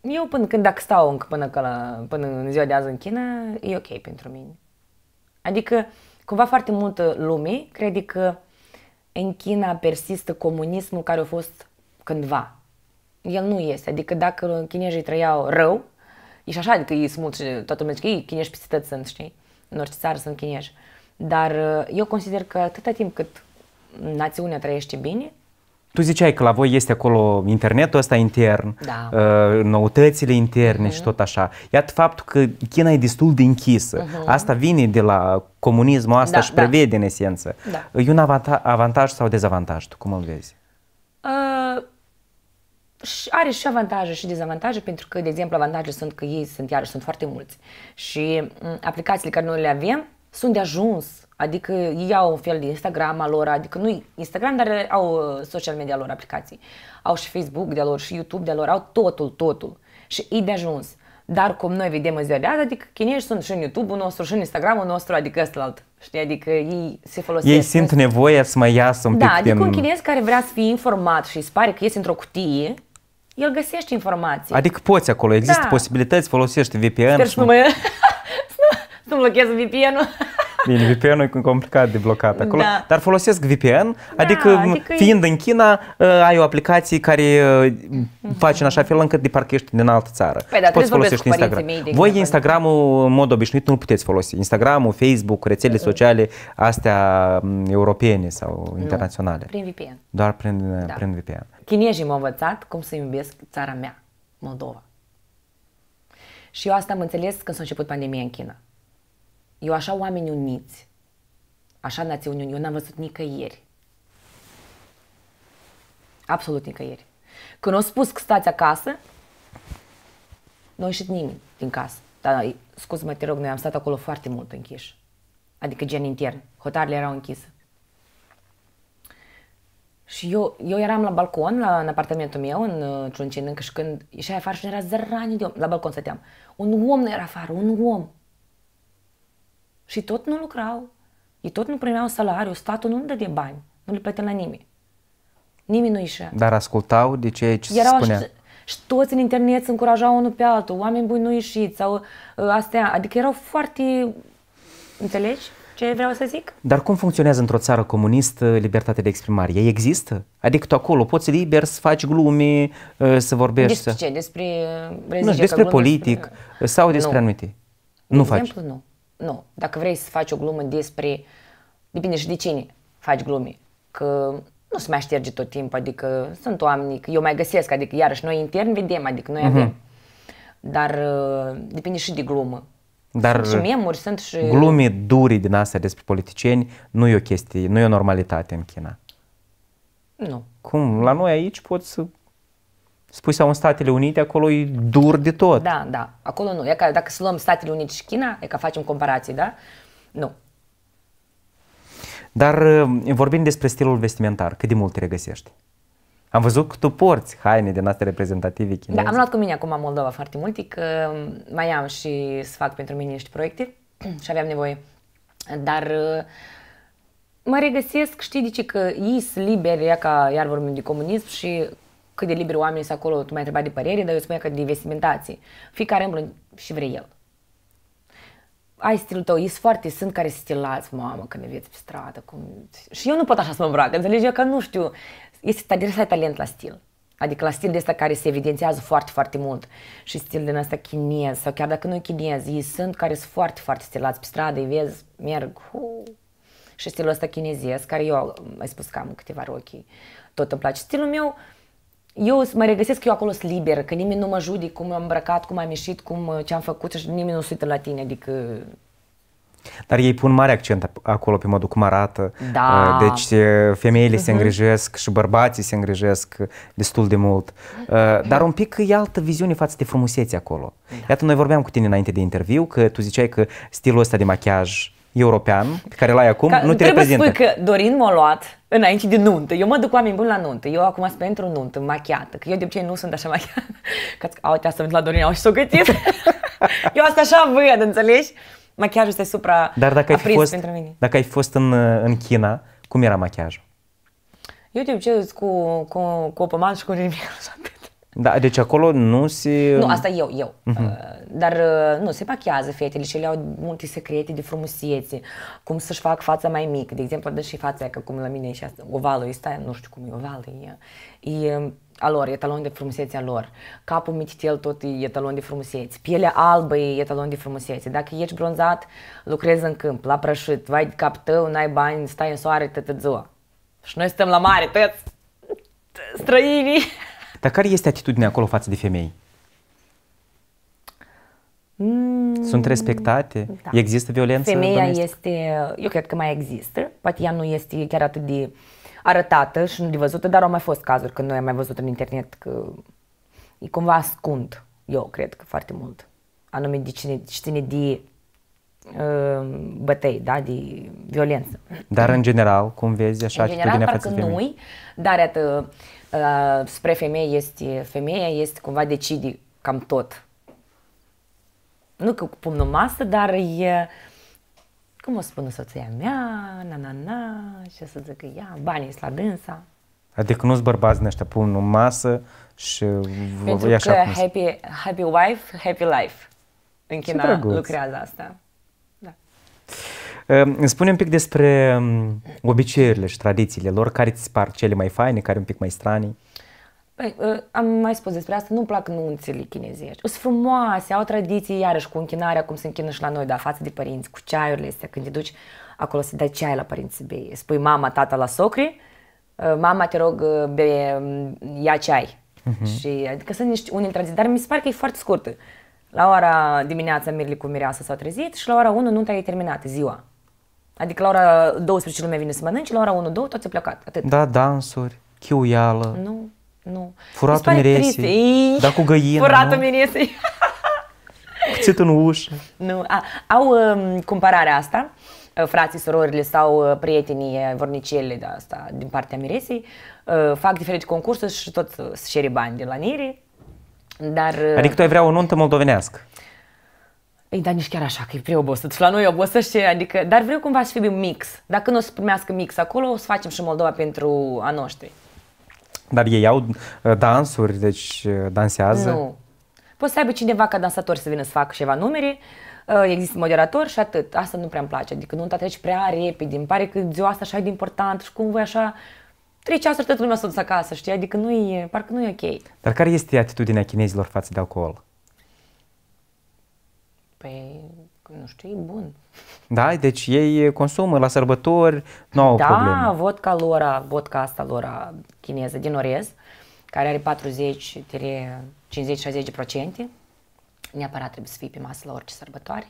Eu până când dacă stau încă până, că la, până în ziua de azi în China, e ok pentru mine. Adică, cumva foarte multă lume crede că în China persistă comunismul care a fost cândva. El nu este. Adică dacă chinezii trăiau rău, e și așa, adică ei sunt mulți, toată lumea zice că ei chinești pe sunt, știi? în orice țară sunt chinezi. Dar uh, eu consider că atâta timp cât națiunea trăiește bine, tu ziceai că la voi este acolo internetul ăsta intern, da. Uh, noutățile interne uh-huh. și mhm. tot așa. Iată faptul că China e destul de închisă. Uh-huh. Asta vine de la comunismul asta da, și prevede da. în esență. Da. E un avantaj, avantaj sau dezavantaj? Tu cum îl vezi? Uh, și are și avantaje și dezavantaje, pentru că, de exemplu, avantajele sunt că ei sunt, iarăși, sunt foarte mulți. Și aplicațiile care noi le avem sunt de ajuns. Adică ei au un fel de Instagram al lor, adică nu Instagram, dar au uh, social media lor aplicații. Au și Facebook de-a lor, și YouTube de-a lor, au totul, totul. Și ei de ajuns. Dar cum noi vedem în ziua de azi, adică chinești sunt și în YouTube-ul nostru, și în Instagram-ul nostru, adică ăsta Știi? Adică ei se folosesc. Ei simt nevoia să mai iasă un da, pic adică din... un chinez care vrea să fie informat și îi pare că iese într-o cutie, el găsește informații. Adică poți acolo, există da. posibilități, folosești VPN. Sper să nu mă... nu blochezi VPN-ul. Bine, VPN-ul e complicat de blocat acolo, da. dar folosesc VPN, da, adică, adică fiind e... în China, uh, ai o aplicație care mm-hmm. face în așa fel încât de parcă ești din altă țară. Păi, da, poți folosești Instagram. Mei, Voi păi. Instagram-ul în mod obișnuit nu puteți folosi. Instagram-ul, Facebook, rețelele păi, sociale păi. astea mm, europene sau internaționale. Nu, prin VPN. Doar prin, da. prin VPN. Chinezii m-au învățat cum să iubesc țara mea, Moldova. Și eu asta am înțeles când s-a început pandemia în China. Eu așa oameni uniți, așa națiuni, eu n-am văzut nicăieri. Absolut nicăieri. Când au spus că stați acasă, nu a ieșit nimeni din casă. Dar, scuze-mă, te rog, noi am stat acolo foarte mult închiși. Adică gen intern. Hotarele erau închise. Și eu, eu eram la balcon, la, în apartamentul meu, în uh, Ciuncin, încă și când ieșeai afară și era zărani de om. La balcon stăteam. Un om nu era afară, un om. Și tot nu lucrau. Ei tot nu primeau salariu, statul nu de bani, nu le plătea la nimeni. Nimeni nu ieșea. Dar ascultau de ce ce se spunea. și toți în internet se încurajau unul pe altul, oameni buni nu ieșiți, sau uh, astea, adică erau foarte, înțelegi? Ce vreau să zic? Dar cum funcționează într-o țară comunistă libertatea de exprimare? Ea există? Adică tu acolo poți liber să faci glume, ă, să vorbești. Despre ce? Despre uh, uh, nu, despre politic despre... sau despre nu. anumite. De nu exemplu, faci. nu. Nu. Dacă vrei să faci o glumă despre... Depinde și de cine faci glume. Că nu se mai șterge tot timpul, adică sunt oameni, eu mai găsesc, adică iarăși noi intern vedem, adică noi uh-huh. avem. Dar uh, depinde și de glumă. Dar sunt și memuri, sunt și... glume duri din astea despre politicieni nu e o chestie, nu e o normalitate în China. Nu. Cum? La noi aici poți să spui sau în Statele Unite, acolo e dur de tot. Da, da. Acolo nu. E ca dacă să luăm Statele Unite și China, e ca facem comparații, da? Nu. Dar eh, vorbim despre stilul vestimentar, cât de mult te regăsești? Am văzut că tu porți haine din astea reprezentative da, chineze. Da, am luat cu mine acum Moldova foarte mult, că mai am și să fac pentru mine niște proiecte și aveam nevoie. Dar uh, mă regăsesc, știi de ce, că ei sunt liberi, ca iar vorbim de comunism și cât de liberi oamenii sunt acolo, tu mai întrebat de părere, dar eu spun că de vestimentație. Fiecare îmbrun și vrei el. Ai stilul tău, ești foarte, sunt care stilați, mamă, când ne vieți pe stradă. Cum... Și eu nu pot așa să mă îmbrac, înțelegi? Eu că nu știu este ai talent la stil. Adică la stil de asta care se evidențiază foarte, foarte mult. Și stil din asta chinez, sau chiar dacă nu e chinez, ei sunt care sunt foarte, foarte stilați pe stradă, îi vezi, merg, hu. Și stilul ăsta chinezesc, care eu ai spus că am câteva rochii, tot îmi place. Stilul meu, eu mă regăsesc că eu acolo sunt liber, că nimeni nu mă judecă cum am îmbrăcat, cum am ieșit, cum, ce am făcut și nimeni nu se uită la tine, adică dar ei pun mare accent acolo pe modul cum arată. Da. Uh, deci uh, femeile uh-huh. se mhm. îngrijesc și bărbații se îngrijesc destul de mult. Uh, dar un pic e altă viziune față de frumusețe acolo. Da. Iată, noi vorbeam cu tine înainte de interviu că tu ziceai că stilul ăsta de machiaj european pe care l-ai acum Ca, nu te reprezintă. Trebuie spui că Dorin m-a luat înainte de nuntă. Eu mă duc oameni buni la nuntă. Eu acum sunt pentru nuntă, machiată. Că eu de obicei nu sunt așa machiată. Că, a, uite, asta la Dorin, au și s-o eu asta așa văd, înțelegi? machiajul este supra Dar dacă ai, fi fost, pentru mine. dacă ai fost în, în China, cum era machiajul? Eu de obicei cu, cu, cu o pomadă și cu rimel. da, deci acolo nu se... Nu, asta eu, eu. Uh-huh. Dar uh, nu, se pachează fetele și le au multe secrete de frumusețe, cum să-și fac fața mai mică. De exemplu, dă și fața aia, că cum la mine e și asta, ovalul ăsta, nu știu cum e ovalul, e, e a lor, etalon de frumusețe a lor. Capul mititel tot e etalon de frumusețe. Pielea albă e etalon de frumusețe. Dacă ești bronzat, lucrezi în câmp, la prășit, vai de cap tău, n-ai bani, stai în soare, tătă ziua. Și noi stăm la mare, tăți străinii. Dar care este atitudinea acolo față de femei? Mm, Sunt respectate? Da. Există violență Femeia domestică? este, eu cred că mai există, poate ea nu este chiar atât de uh, arătată și nu de văzută, dar au mai fost cazuri când noi am mai văzut în internet că e cumva ascund, eu cred că foarte mult, anume de cine, cine de uh, bătăi, da, de violență. Dar în general, cum vezi așa în general, față nu dar iată, uh, spre femeie este, femeia este cumva decide cam tot. Nu că pumnul masă, dar e, uh, cum o spună soția mea, na, na, na, și o să că ia, banii la dânsa. Adică nu-s bărbați din ăștia, pun în masă și Pentru e așa că happy, happy wife, happy life. În China lucrează asta. Da. Ehm, îmi spune un pic despre mm, obiceiurile și tradițiile lor, care ți par cele mai faine, care un pic mai stranii. Păi, ă, am mai spus despre asta, nu-mi plac nunțile chinezești. Sunt frumoase, au tradiții iarăși cu închinarea, cum se închină și la noi, dar față de părinți, cu ceaiurile astea, când te duci acolo să dai ceai la părinții bei, spui mama, tata la socri, ă, mama, te rog, ă, be, ia ceai. Uh-huh. Și, adică sunt niște unii tradiții, dar mi se pare că e foarte scurtă. La ora dimineața Mirli cu Mireasa s-au trezit și la ora 1 nunta e terminată, ziua. Adică la ora 12 lumea vine să mănânci, la ora 1-2 toți au plecat. Atât. Da, dansuri, chiuială. Nu, nu. Furatul miresei. Da, cu găină. Furatul miresei. Cuțit în ușă. Nu. A, au um, cumpărarea asta frații, surorile sau prietenii, vorniciele de asta, din partea miresei, fac diferite concursuri și tot șeri bani de la nirii. Dar... Adică tu ai vrea o nuntă moldovenească? Ei, dar nici chiar așa, că e prea obosit. La noi obosește, adică... Dar vreau cumva să fie un mix. Dacă nu o să primească mix acolo, o să facem și Moldova pentru a noștri. Dar ei au uh, dansuri, deci uh, dansează? Nu. Poți să aibă cineva ca dansator să vină să facă ceva numere, uh, există moderator și atât. Asta nu prea-mi place, adică nu treci prea repede, îmi pare că ziua asta așa e de important și cum voi așa... Trei ceasuri tot lumea s-a dus acasă, știi? Adică nu e, parcă nu e ok. Dar care este atitudinea chinezilor față de alcool? Păi, nu știu, e bun. Da? Deci ei consumă la sărbători, nu au da, probleme. Da, vodka lor, vodka asta lor chineză din orez, care are 40 50-60%, neapărat trebuie să fie pe masă la orice sărbătoare,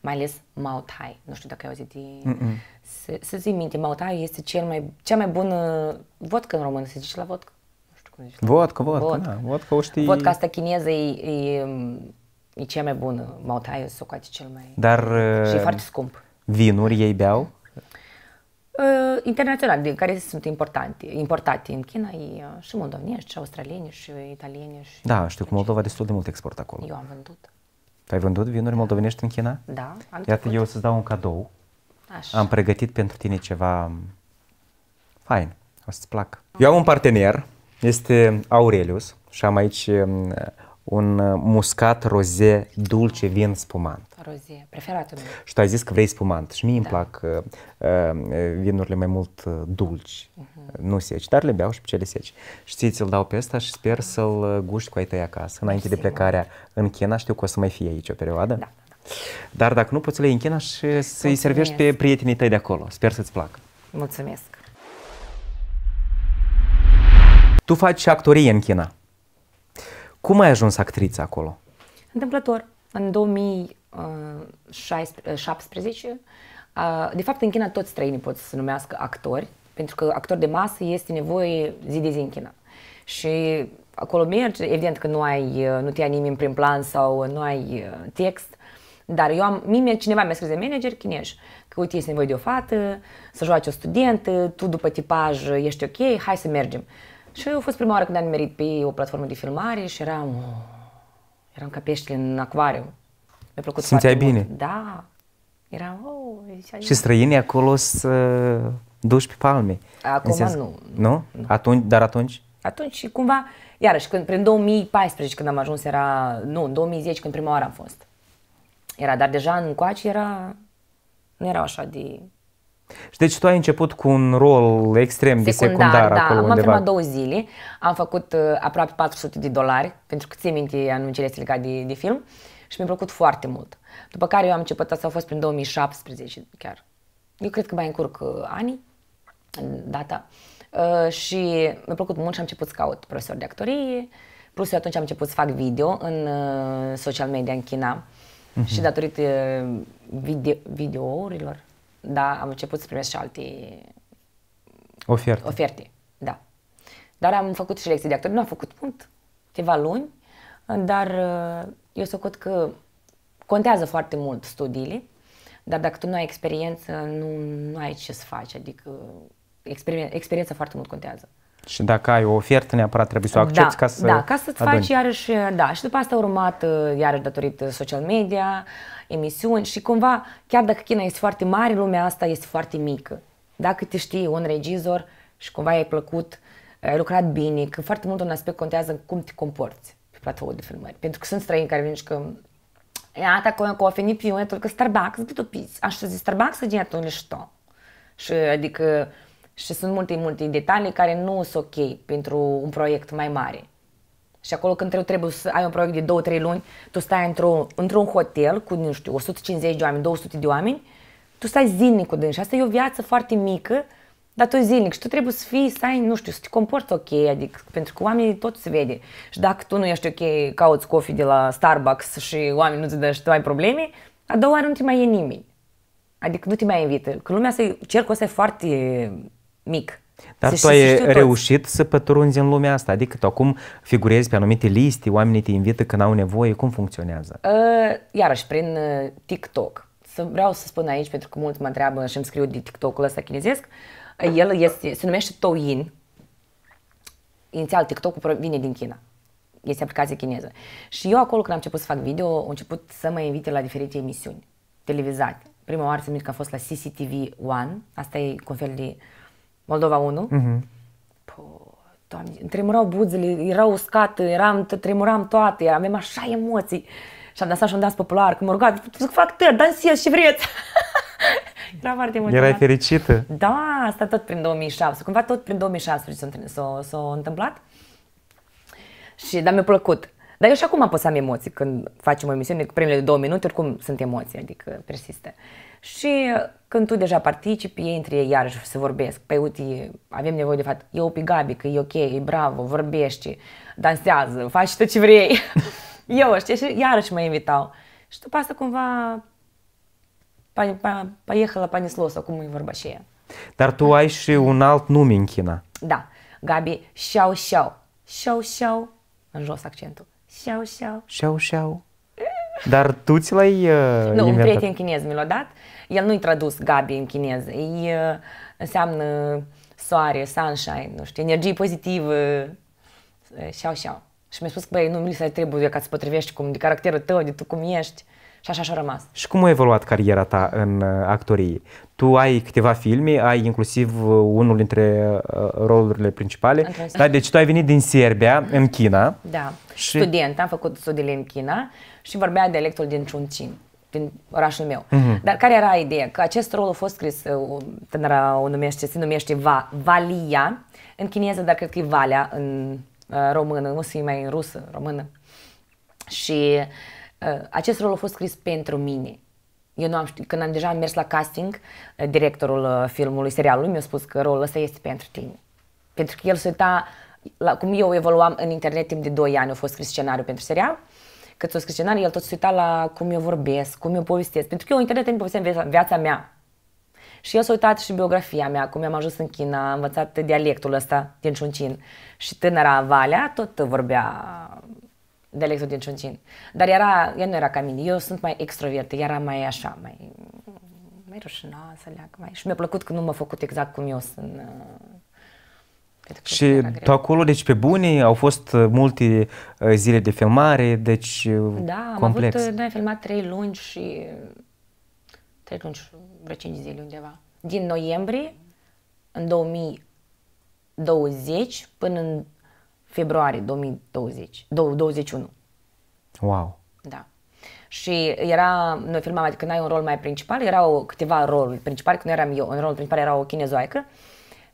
mai ales Mautai. Nu știu dacă ai auzit de... Mm-mm. Să ții minte, Mautai este cel mai, cea mai bună vodka în română, se zice la vodka. Nu știu cum zice. Vodka, vodka, vodka. Da, vodka o știi... Vodka asta chineză e, e e cea mai bună. Maltaia socate cel mai... Dar... Și e uh, foarte scump. Vinuri ei beau? Uh, internațional, din care sunt importante, importate în China, e uh, și moldovnești, și australieni, și italieni. Și da, știu că Moldova destul de mult export acolo. Eu am vândut. Tu ai vândut vinuri da. moldovenești în China? Da. Am Iată, trecut. eu să-ți dau un cadou. Așa. Am pregătit pentru tine ceva um, fain. O să-ți plac. Eu am un partener, este Aurelius și am aici um, un uh, muscat roze dulce, vin spumant. Rozie, preferatul meu. Și tu ai zis că vrei spumant și mie da. îmi plac uh, uh, vinurile mai mult uh, dulci, uh-huh. nu seci, dar le beau și pe cele seci. Și ți-l dau pe ăsta și sper da. să-l guști cu ai tăi acasă, înainte Sigur. de plecarea în China, știu că o să mai fie aici o perioadă. Da. da, da. Dar dacă nu, poți să le iei în China și să-i servești pe prietenii tăi de acolo. Sper să-ți placă. Mulțumesc! Tu faci actorie în China. Cum ai ajuns actriță acolo? Întâmplător. În 2017, de fapt în China toți străinii pot să se numească actori, pentru că actor de masă este nevoie zi de zi în China. Și acolo mergi, evident că nu, ai, nu te ia nimeni prin plan sau nu ai uh, text, dar eu am, mie cineva mi-a scris de manager chinez că uite, este nevoie de o fată, să joace o studentă, tu după tipaj ești ok, hai să mergem. Și eu a fost prima oară când am merit pe o platformă de filmare și eram, eram ca peștele în acvariu. Mi-a plăcut Simțeai bine? Mult. Da. Era, oh, e Și străinii acolo să duci pe palme. Acum sens, nu. Nu? nu. Atunci, dar atunci? Atunci cumva, iarăși, când, prin 2014 când am ajuns era, nu, în 2010 când prima oară am fost. Era, dar deja în coace era, nu era așa de și deci tu ai început cu un rol extrem secundar, de secundar da. acolo am undeva. Am filmat două zile, am făcut uh, aproape 400 de dolari, pentru că ții minte anumicile este legate de, de film și mi-a plăcut foarte mult. După care eu am început, asta a fost prin 2017 chiar. Eu cred că mai încurc uh, anii, data. Uh, și mi-a plăcut mult și am început să caut profesor de actorie. Plus eu atunci am început să fac video în uh, social media în China. Uh-huh. Și datorită uh, video, videourilor, da, am început să primesc și alte oferte. oferte da. Dar am făcut și lecții de actor. Nu am făcut mult, câteva luni, dar uh, eu socot că contează foarte mult studiile, dar dacă tu nu ai experiență, nu, nu ai ce să faci. Adică uh, experiența foarte mult contează. Și dacă ai o ofertă, neapărat trebuie să o accepti da, ca să Da, ca să-ți aduni. faci iarăși, da, și după asta urmat uh, iarăși datorită social media, emisiuni și cumva, chiar dacă China este foarte mare, lumea asta este foarte mică. Dacă te știi un regizor și cumva ai plăcut, ai lucrat bine, că foarte mult un aspect contează cum te comporți pe platoul de filmări. Pentru că sunt străini care vin și că iată такое кофе не pe я только Starbucks буду пить. А что здесь Starbucks один, то лишь Și Adică și sunt multe, multe detalii care nu sunt ok pentru un proiect mai mare. Și acolo când trebuie, să ai un proiect de 2-3 luni, tu stai într-un, într-un hotel cu, nu știu, 150 de oameni, 200 de oameni, tu stai zilnic cu dânsi. Asta e o viață foarte mică, dar tu zilnic și tu trebuie să fii, să ai, nu știu, să te comporți ok, adică pentru că oamenii tot se vede. Și dacă tu nu ești ok, cauți coffee de la Starbucks și oamenii nu-ți dă și tu ai probleme, a doua oară nu te mai e nimeni. Adică nu te mai invită. Că lumea se cercul ăsta e foarte mic. Dar tu ai reușit să pătrunzi în lumea asta? Adică tu acum figurezi pe anumite liste, oamenii te invită când au nevoie, cum funcționează? Uh, iarăși, prin uh, TikTok. Să vreau să spun aici, pentru că mulți mă întreabă și îmi scriu de TikTok-ul ăsta chinezesc. Uh, el este, se numește Douyin. Inițial, TikTok-ul vine din China. Este aplicație chineză. Și eu acolo, când am început să fac video, am început să mă invite la diferite emisiuni televizate. Prima oară, să că a fost la CCTV One. Asta e cu fel de Moldova 1. Uh-huh. Mhm. Doamne, îmi tremurau buzele, erau uscată, eram, tremuram toate, aveam așa emoții. Și am dansat și un dans popular, când m-a rugat, fac tăi, dansez și vreți. Era foarte mult. Erai fericită? Da, asta tot prin 2007, cumva tot prin 2016 s-a, s-a întâmplat. Și, dar mi-a plăcut. Dar eu și acum pot să am emoții când facem o emisiune, primele două minute, oricum sunt emoții, adică persiste. Uh, și uh, când tu deja participi, ei între ei iarăși se vorbesc. Păi uite, avem nevoie de fapt, e o Gabi, că e ok, e bravo, Vorbești, dansează, faci tot ce vrei. eu, știi, și iarăși mă invitau. Și după asta cumva поехала понесло, sau cum e vorba și ea. Dar tu ai și un alt nume în China. Da. Gabi, șau, șau. Șau, șau. În jos accentul. Șau, șau. Șau, șau. Dar tu ți l-ai uh, Nu, inventat. un prieten chinez mi l-a dat. El nu-i tradus Gabi în chinez. E uh, înseamnă soare, sunshine, nu știu, energie pozitivă, uh, și șau. Și mi-a spus că, băi, nu, mi se trebuie ca să potrivești cum, de caracterul tău, de tu cum ești și așa și-a rămas. Și cum a evoluat cariera ta în uh, actorie? Tu ai câteva filme, ai inclusiv uh, unul dintre uh, rolurile principale. Da, deci tu ai venit din Serbia, în China. Da, și... student, am făcut studiile în China și vorbea dialectul din Chongqing din orașul meu. Mm-hmm. Dar care era ideea? Că acest rol a fost scris, tânăra o numește, se numește Va, Valia, în chineză, dar cred că e Valea în uh, română, nu se mai în rusă, română. Și uh, Uh, acest rol a fost scris pentru mine. Eu nu am știut, când am deja am mers la casting, uh, directorul uh, filmului, serialului, mi-a spus că rolul ăsta este pentru tine. Pentru că el se uita, la, cum eu evoluam în internet timp de 2 ani, a fost scris scenariu pentru serial, cât s-a scris scenariu, el tot se uita la cum eu vorbesc, cum eu povestesc. Pentru că eu în internet îmi povesteam viața, viața mea. Și el s-a uitat și biografia mea, cum am ajuns în China, am învățat dialectul ăsta din Chongqing. Și tânăra Valea tot vorbea de Alex din Ciuncin. Dar era, ea nu era ca mine, eu sunt mai extrovertă, era mai așa, mai, mai rușinoasă, leacă, mai... Și mi-a plăcut că nu m-a făcut exact cum eu sunt. Uh, și tu acolo, deci pe bune, au fost uh, multe uh, zile de filmare, deci da, complex. Da, am avut, noi am filmat trei luni și trei luni și vreo cinci zile undeva. Din noiembrie, în 2020, până în februarie 2020, 2021. Wow! Da. Și era, noi filmam, adică n-ai un rol mai principal, erau câteva roluri principale, când eram eu, un rol principal era o chinezoaică,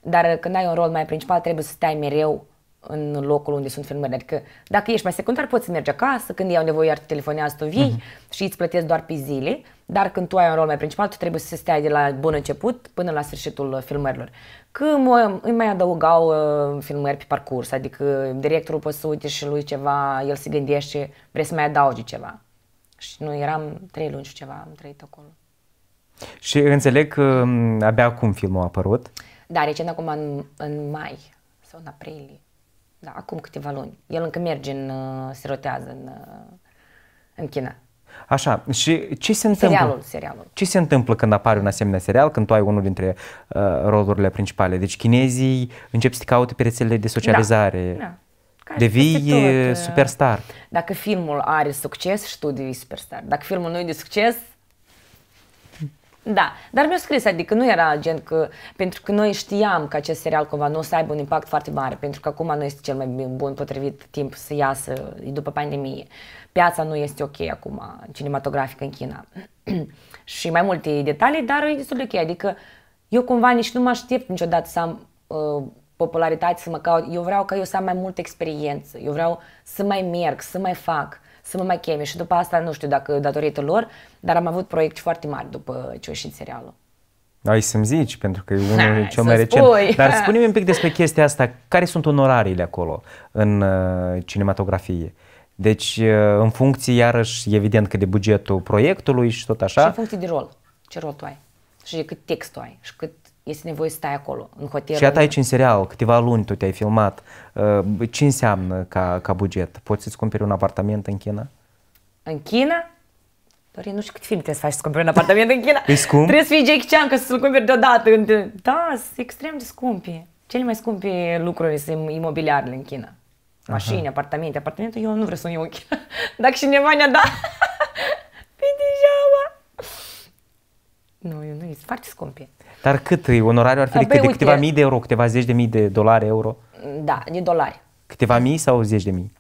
dar când ai un rol mai principal trebuie să stai mereu în locul unde sunt filmările. Adică dacă ești mai secundar, poți să mergi acasă, când iau nevoie, iar te telefonează, tu vii uh-huh. și îți plătesc doar pe zile, dar când tu ai un rol mai principal, tu trebuie să stai de la bun început până la sfârșitul uh, filmărilor. Că uh, îi mai adăugau uh, filmări pe parcurs, adică directorul poți să uite și lui ceva, el se gândește, vrei să mai adaugi ceva. Și noi eram trei luni și ceva, am trăit acolo. Și înțeleg că um, abia acum filmul a apărut. Da, recent acum în, în mai sau în aprilie da, acum câteva luni. El încă merge în, uh, se rotează în, uh, în China. Așa, și ce se întâmplă? Serialul, serialul. Ce se întâmplă când apare un asemenea serial, când tu ai unul dintre uh, rolurile principale? Deci chinezii încep să te caute pe rețelele de socializare. Da, da. Devii tot, uh, superstar. Dacă filmul are succes și tu devii superstar. Dacă filmul nu e de succes, da, dar mi-a scris, adică nu era gen că, pentru că noi știam că acest serial cumva nu o să aibă un impact foarte mare, pentru că acum nu este cel mai bun potrivit timp să iasă după pandemie. Piața nu este ok acum, cinematografică în China. și mai multe detalii, dar e destul de ok, adică eu cumva nici nu mă aștept niciodată să am uh, popularitate, să mă caut. Eu vreau ca eu să am mai multă experiență, eu vreau să mai merg, să mai fac să mă mai cheme și după asta nu știu dacă datorită lor, dar am avut proiecte foarte mari după ce a ieșit serialul. Ai să-mi zici, pentru că e unul ha, cel mai recent. Spui. Dar spune-mi un pic despre chestia asta. Care sunt onorariile acolo în uh, cinematografie? Deci, uh, în funcție, iarăși, evident că de bugetul proiectului și tot așa. Și în funcție de rol. Ce rol tu ai? Și cât text tu ai? Și cât este nevoie să stai acolo, în hotel. Și aici în serial, câteva luni tu te-ai filmat. Ă, ce înseamnă ca, ca buget? Poți să-ți cumperi un apartament în China? În China? Dorin, nu știu cât film trebuie să faci să cumperi un apartament în China. E păi scump? Trebuie să fii Jackie Chan ca să-l cumperi deodată. Da, sunt extrem de scumpi. Cele mai scumpe lucruri sunt imobiliarele în China. Mașini, Aha. apartamente. Apartamentul eu nu vreau să-mi iau în China. Dacă cineva ne-a dat pe păi degeaba. Nu, nu, sunt foarte scumpi. Dar cât e onorariul? Ar fi cât de câteva mii de euro, câteva zeci de mii de dolari, euro? Da, de dolari. Câteva mii sau zeci de mii?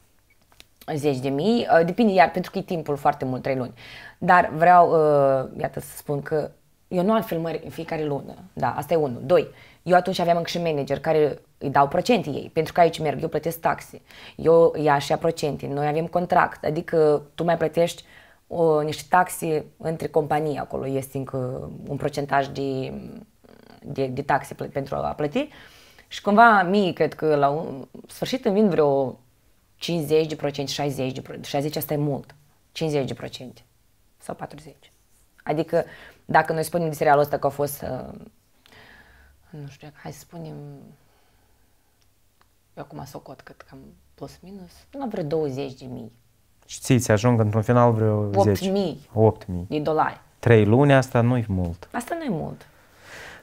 Zeci de mii, uh, depinde iar pentru că e timpul foarte mult, trei luni. Dar vreau, uh, iată să spun că eu nu am filmări în fiecare lună. Da, asta e unul. Doi, eu atunci aveam încă și manager care îi dau procente ei, pentru că aici merg, eu plătesc taxe, eu ia și ia procente, noi avem contract, adică tu mai plătești o, uh, niște taxe între companii acolo, este încă un procentaj de de, de taxe pentru a plăti și cumva mie, cred că la un sfârșit îmi vin vreo 50%, de 60%, de 60% asta e mult, 50% de sau 40%. Adică dacă noi spunem de serialul ăsta că a fost, uh, nu știu, hai să spunem, eu acum s-o cot cât cam plus minus, nu vreo 20 de mii. Și ții ți ajung într-un final vreo 8 10. 8 mii. 8 mii. De dolari. 3 luni, asta nu e mult. Asta nu e mult.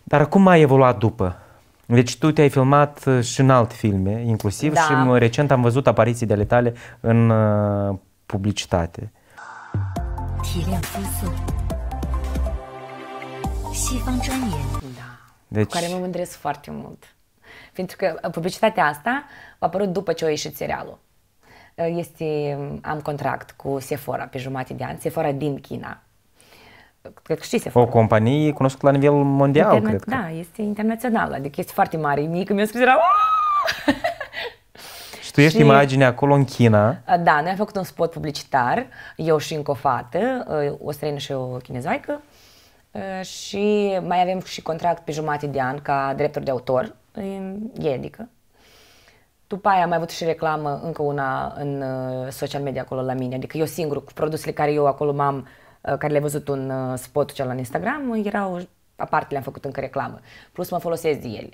Dar cum a evoluat după? Deci tu te-ai filmat uh, și în alte filme, inclusiv, da. și uh, recent am văzut apariții de ale tale în uh, publicitate. Da. Deci... Cu care mă mândresc foarte mult. Pentru că publicitatea asta a apărut după ce a ieșit serialul. Este, um, am contract cu Sephora pe jumătate de an, Sephora din China cred că știți O companie cunoscută la nivel mondial, Internet, cred că. Da, este internațională, adică este foarte mare. Mică mi-a spus, era... și tu ești și, imaginea acolo în China. Da, noi am făcut un spot publicitar, eu și încă o fată, o străină și o chinezoică. Și mai avem și contract pe jumate de an ca director de autor, e adică. După aia am mai avut și reclamă încă una în uh, social media acolo la mine, adică eu singur cu produsele care eu acolo m-am uh, Uh, care le-ai văzut un uh, spot cel în Instagram, erau, aparte le-am făcut încă reclamă. Plus mă folosesc de ele.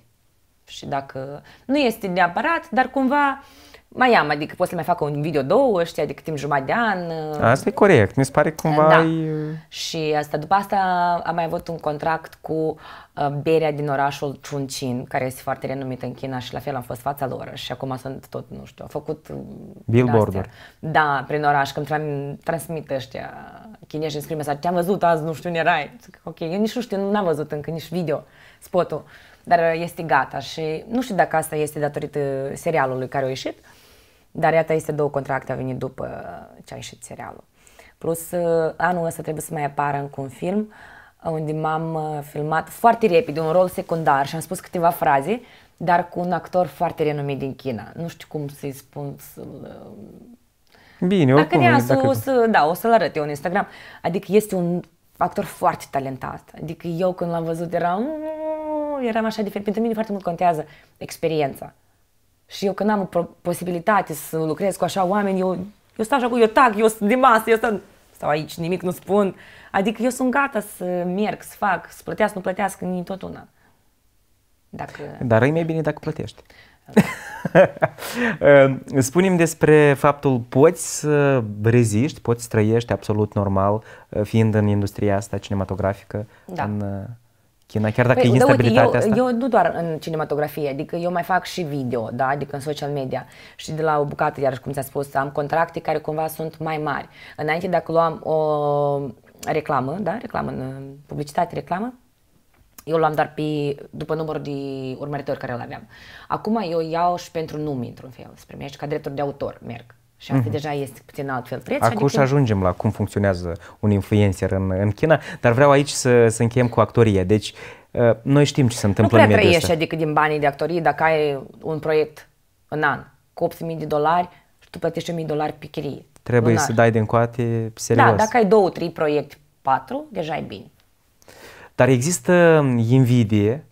Și dacă nu este neapărat, dar cumva mai am, adică pot să mai fac un video două, știi, adică timp jumătate de an. Uh, asta e corect, mi se pare cumva da. Ai... Și asta, după asta am mai avut un contract cu berea din orașul Chunqin, care este foarte renumită în China și la fel am fost fața lor și acum sunt tot, nu știu, au făcut... billboard Da, prin oraș, când transmit ăștia chinezi îmi scrie mesaj, te-am văzut azi, nu știu unde erai. Ok, eu nici nu știu, n-am văzut încă nici video, spotul, dar este gata și nu știu dacă asta este datorită serialului care a ieșit, dar iată este două contracte a venit după ce a ieșit serialul. Plus, uh, anul ăsta trebuie să mai apară încă un film unde m-am uh, filmat foarte repede, un rol secundar și am spus câteva fraze, dar cu un actor foarte renumit din China. Nu știu cum să-i spun, să uh, Bine, oricum. Dacă ne-a dacă... da, o să-l arăt eu în Instagram. Adică este un actor foarte talentat. Adică eu când l-am văzut eram, mm, eram așa diferit. Pentru mine foarte mult contează experiența. Și eu când am o posibilitate să lucrez cu așa oameni, eu, eu stau așa cu, eu tac, eu sunt de masă, eu stau, stau aici, nimic nu spun. Adică eu sunt gata să merg, să fac, să plătească, nu plătească, nici tot una. Dacă... Dar e mai bine dacă plătești. Spunem despre faptul poți să reziști, poți să trăiești absolut normal uh, fiind în industria asta cinematografică da. în uh, China, chiar dacă păi, e da, instabilitatea uite, eu, asta? Eu nu doar în cinematografie, adică eu mai fac și video, da? adică în social media și de la o bucată, iar cum ți-a spus, am contracte care cumva sunt mai mari. Înainte dacă luam o uh, reclamă, da? reclamă, publicitate, reclamă, eu l-am dar pe, după numărul de urmăritori care îl aveam. Acum eu iau și pentru nume, într-un fel, se primește ca drepturi de autor, merg. Și asta mm-hmm. deja este puțin altfel preț. Acum adică... și ajungem la cum funcționează un influencer în, în China, dar vreau aici să, să încheiem cu actoria. Deci, ă, noi știm ce se întâmplă nu în media trăiești, adică din banii de actorie, dacă ai un proiect în an cu 8.000 de dolari și tu plătești 1.000 de dolari pe chirie. Trebuie lunar. să dai din coate da, serios. Da, dacă ai două, trei proiecte, patru, deja e bine. Dar există mm, invidie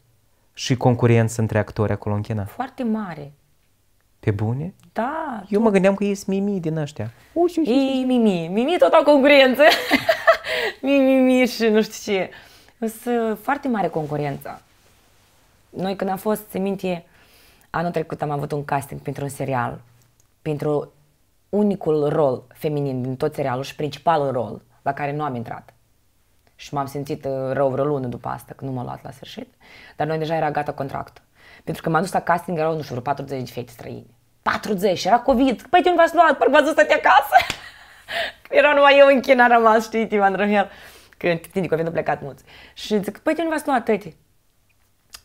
și concurență între actori acolo în China? Foarte mare. Pe bune? Da. Eu tot... mă gândeam că ești mimi din ăștia. Uși, uși, uși. Ei, mimi, mimi, tot au concurență. mimi, mimi și nu știu ce. Însă foarte mare concurența. Noi când am fost, se minte, anul trecut am avut un casting pentru un serial, pentru unicul rol feminin din tot serialul și principalul rol la care nu am intrat și m-am simțit uh, rău vreo lună după asta, că nu m-a luat la sfârșit, dar noi deja era gata contractul. Pentru că m-am dus la casting, erau, nu știu, vreo 40 de fete străini. 40, era COVID, păi tu nu v-ați luat? Parcă v-ați stat acasă. era numai eu în China rămas, știi, Tim Andromel, că tine cu a plecat mulți. Și zic, păi tu nu v-ați luat, tăi.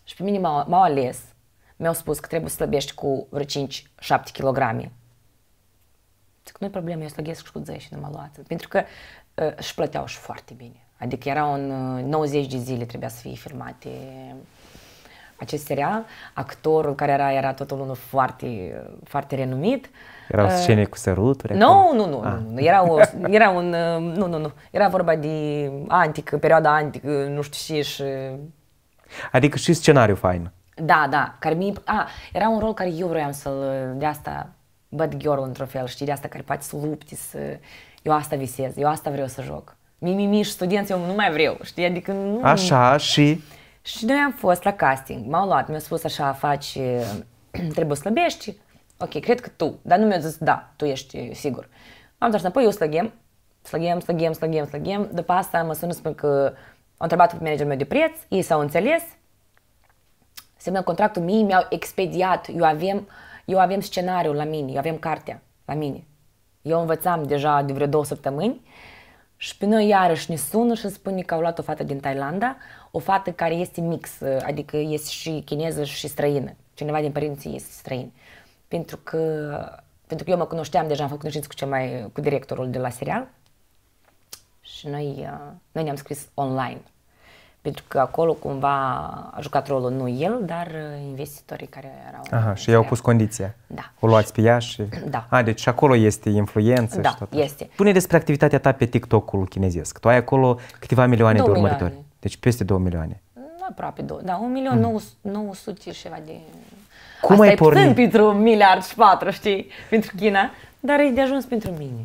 Și pe mine m-au, m-au ales, mi-au spus că trebuie să slăbești cu vreo 5-7 kg. Zic, nu-i problemă, eu slăgesc și cu 10 și nu mă luați. Pentru că uh, își plăteau și foarte bine. Adică erau în 90 uh, de zile trebuia să fie filmate acest serial. Actorul care era, era totul unul foarte, uh, foarte renumit. Erau uh, scene cu săruturi? Nu Nu, ah. nu, nu. Era, o, era un... Nu, nu, nu. Era vorba de antic perioada antică, nu știu și, și... Adică și scenariu fain. Da, da. Care mi, a, era un rol care eu vroiam să-l... De asta bad girl într-un fel, știi, de asta care poate să lupti să... Eu asta visez, eu asta vreau să joc mi și studenți, eu nu mai vreau, știi, adică nu... Așa, și... Și noi am fost la casting, m-au luat, mi-au spus așa, faci, trebuie slăbești, ok, cred că tu, dar nu mi-au zis, da, tu ești sigur. Am zis apoi eu slăgem, slăgem, slăgem, slăgem, slăgem, după asta mă sună spun că au întrebat pe managerul meu de preț, ei s-au înțeles, semnăm contractul, mie mi-au expediat, eu avem, eu avem scenariul la mine, eu avem cartea la mine. Eu învățam deja de vreo două săptămâni, și pe noi iarăși ne sună și spune că au luat o fată din Thailanda, o fată care este mix, uh, adică este și chineză și străină. Cineva din părinții este străin. Pentru că, pentru că eu mă cunoșteam deja, am făcut cunoștință cu, cel mai, cu directorul de la serial și noi, uh, noi ne-am scris online. Pentru că acolo cumva a jucat rolul nu el, dar uh, investitorii care erau. Aha, și ei au pus condiția. Da. O luați pe ea și... Da. A, deci acolo este influență da, și tot. este. Pune despre activitatea ta pe TikTok-ul chinezesc. Tu ai acolo câteva milioane de urmăritori. Milioane. Deci peste 2 milioane. Mm, aproape 2, da, 1 milion mm. 900 și ceva de... Cum Asta ai pornit? pentru un miliard și patru, știi, pentru China, dar e de ajuns pentru mine.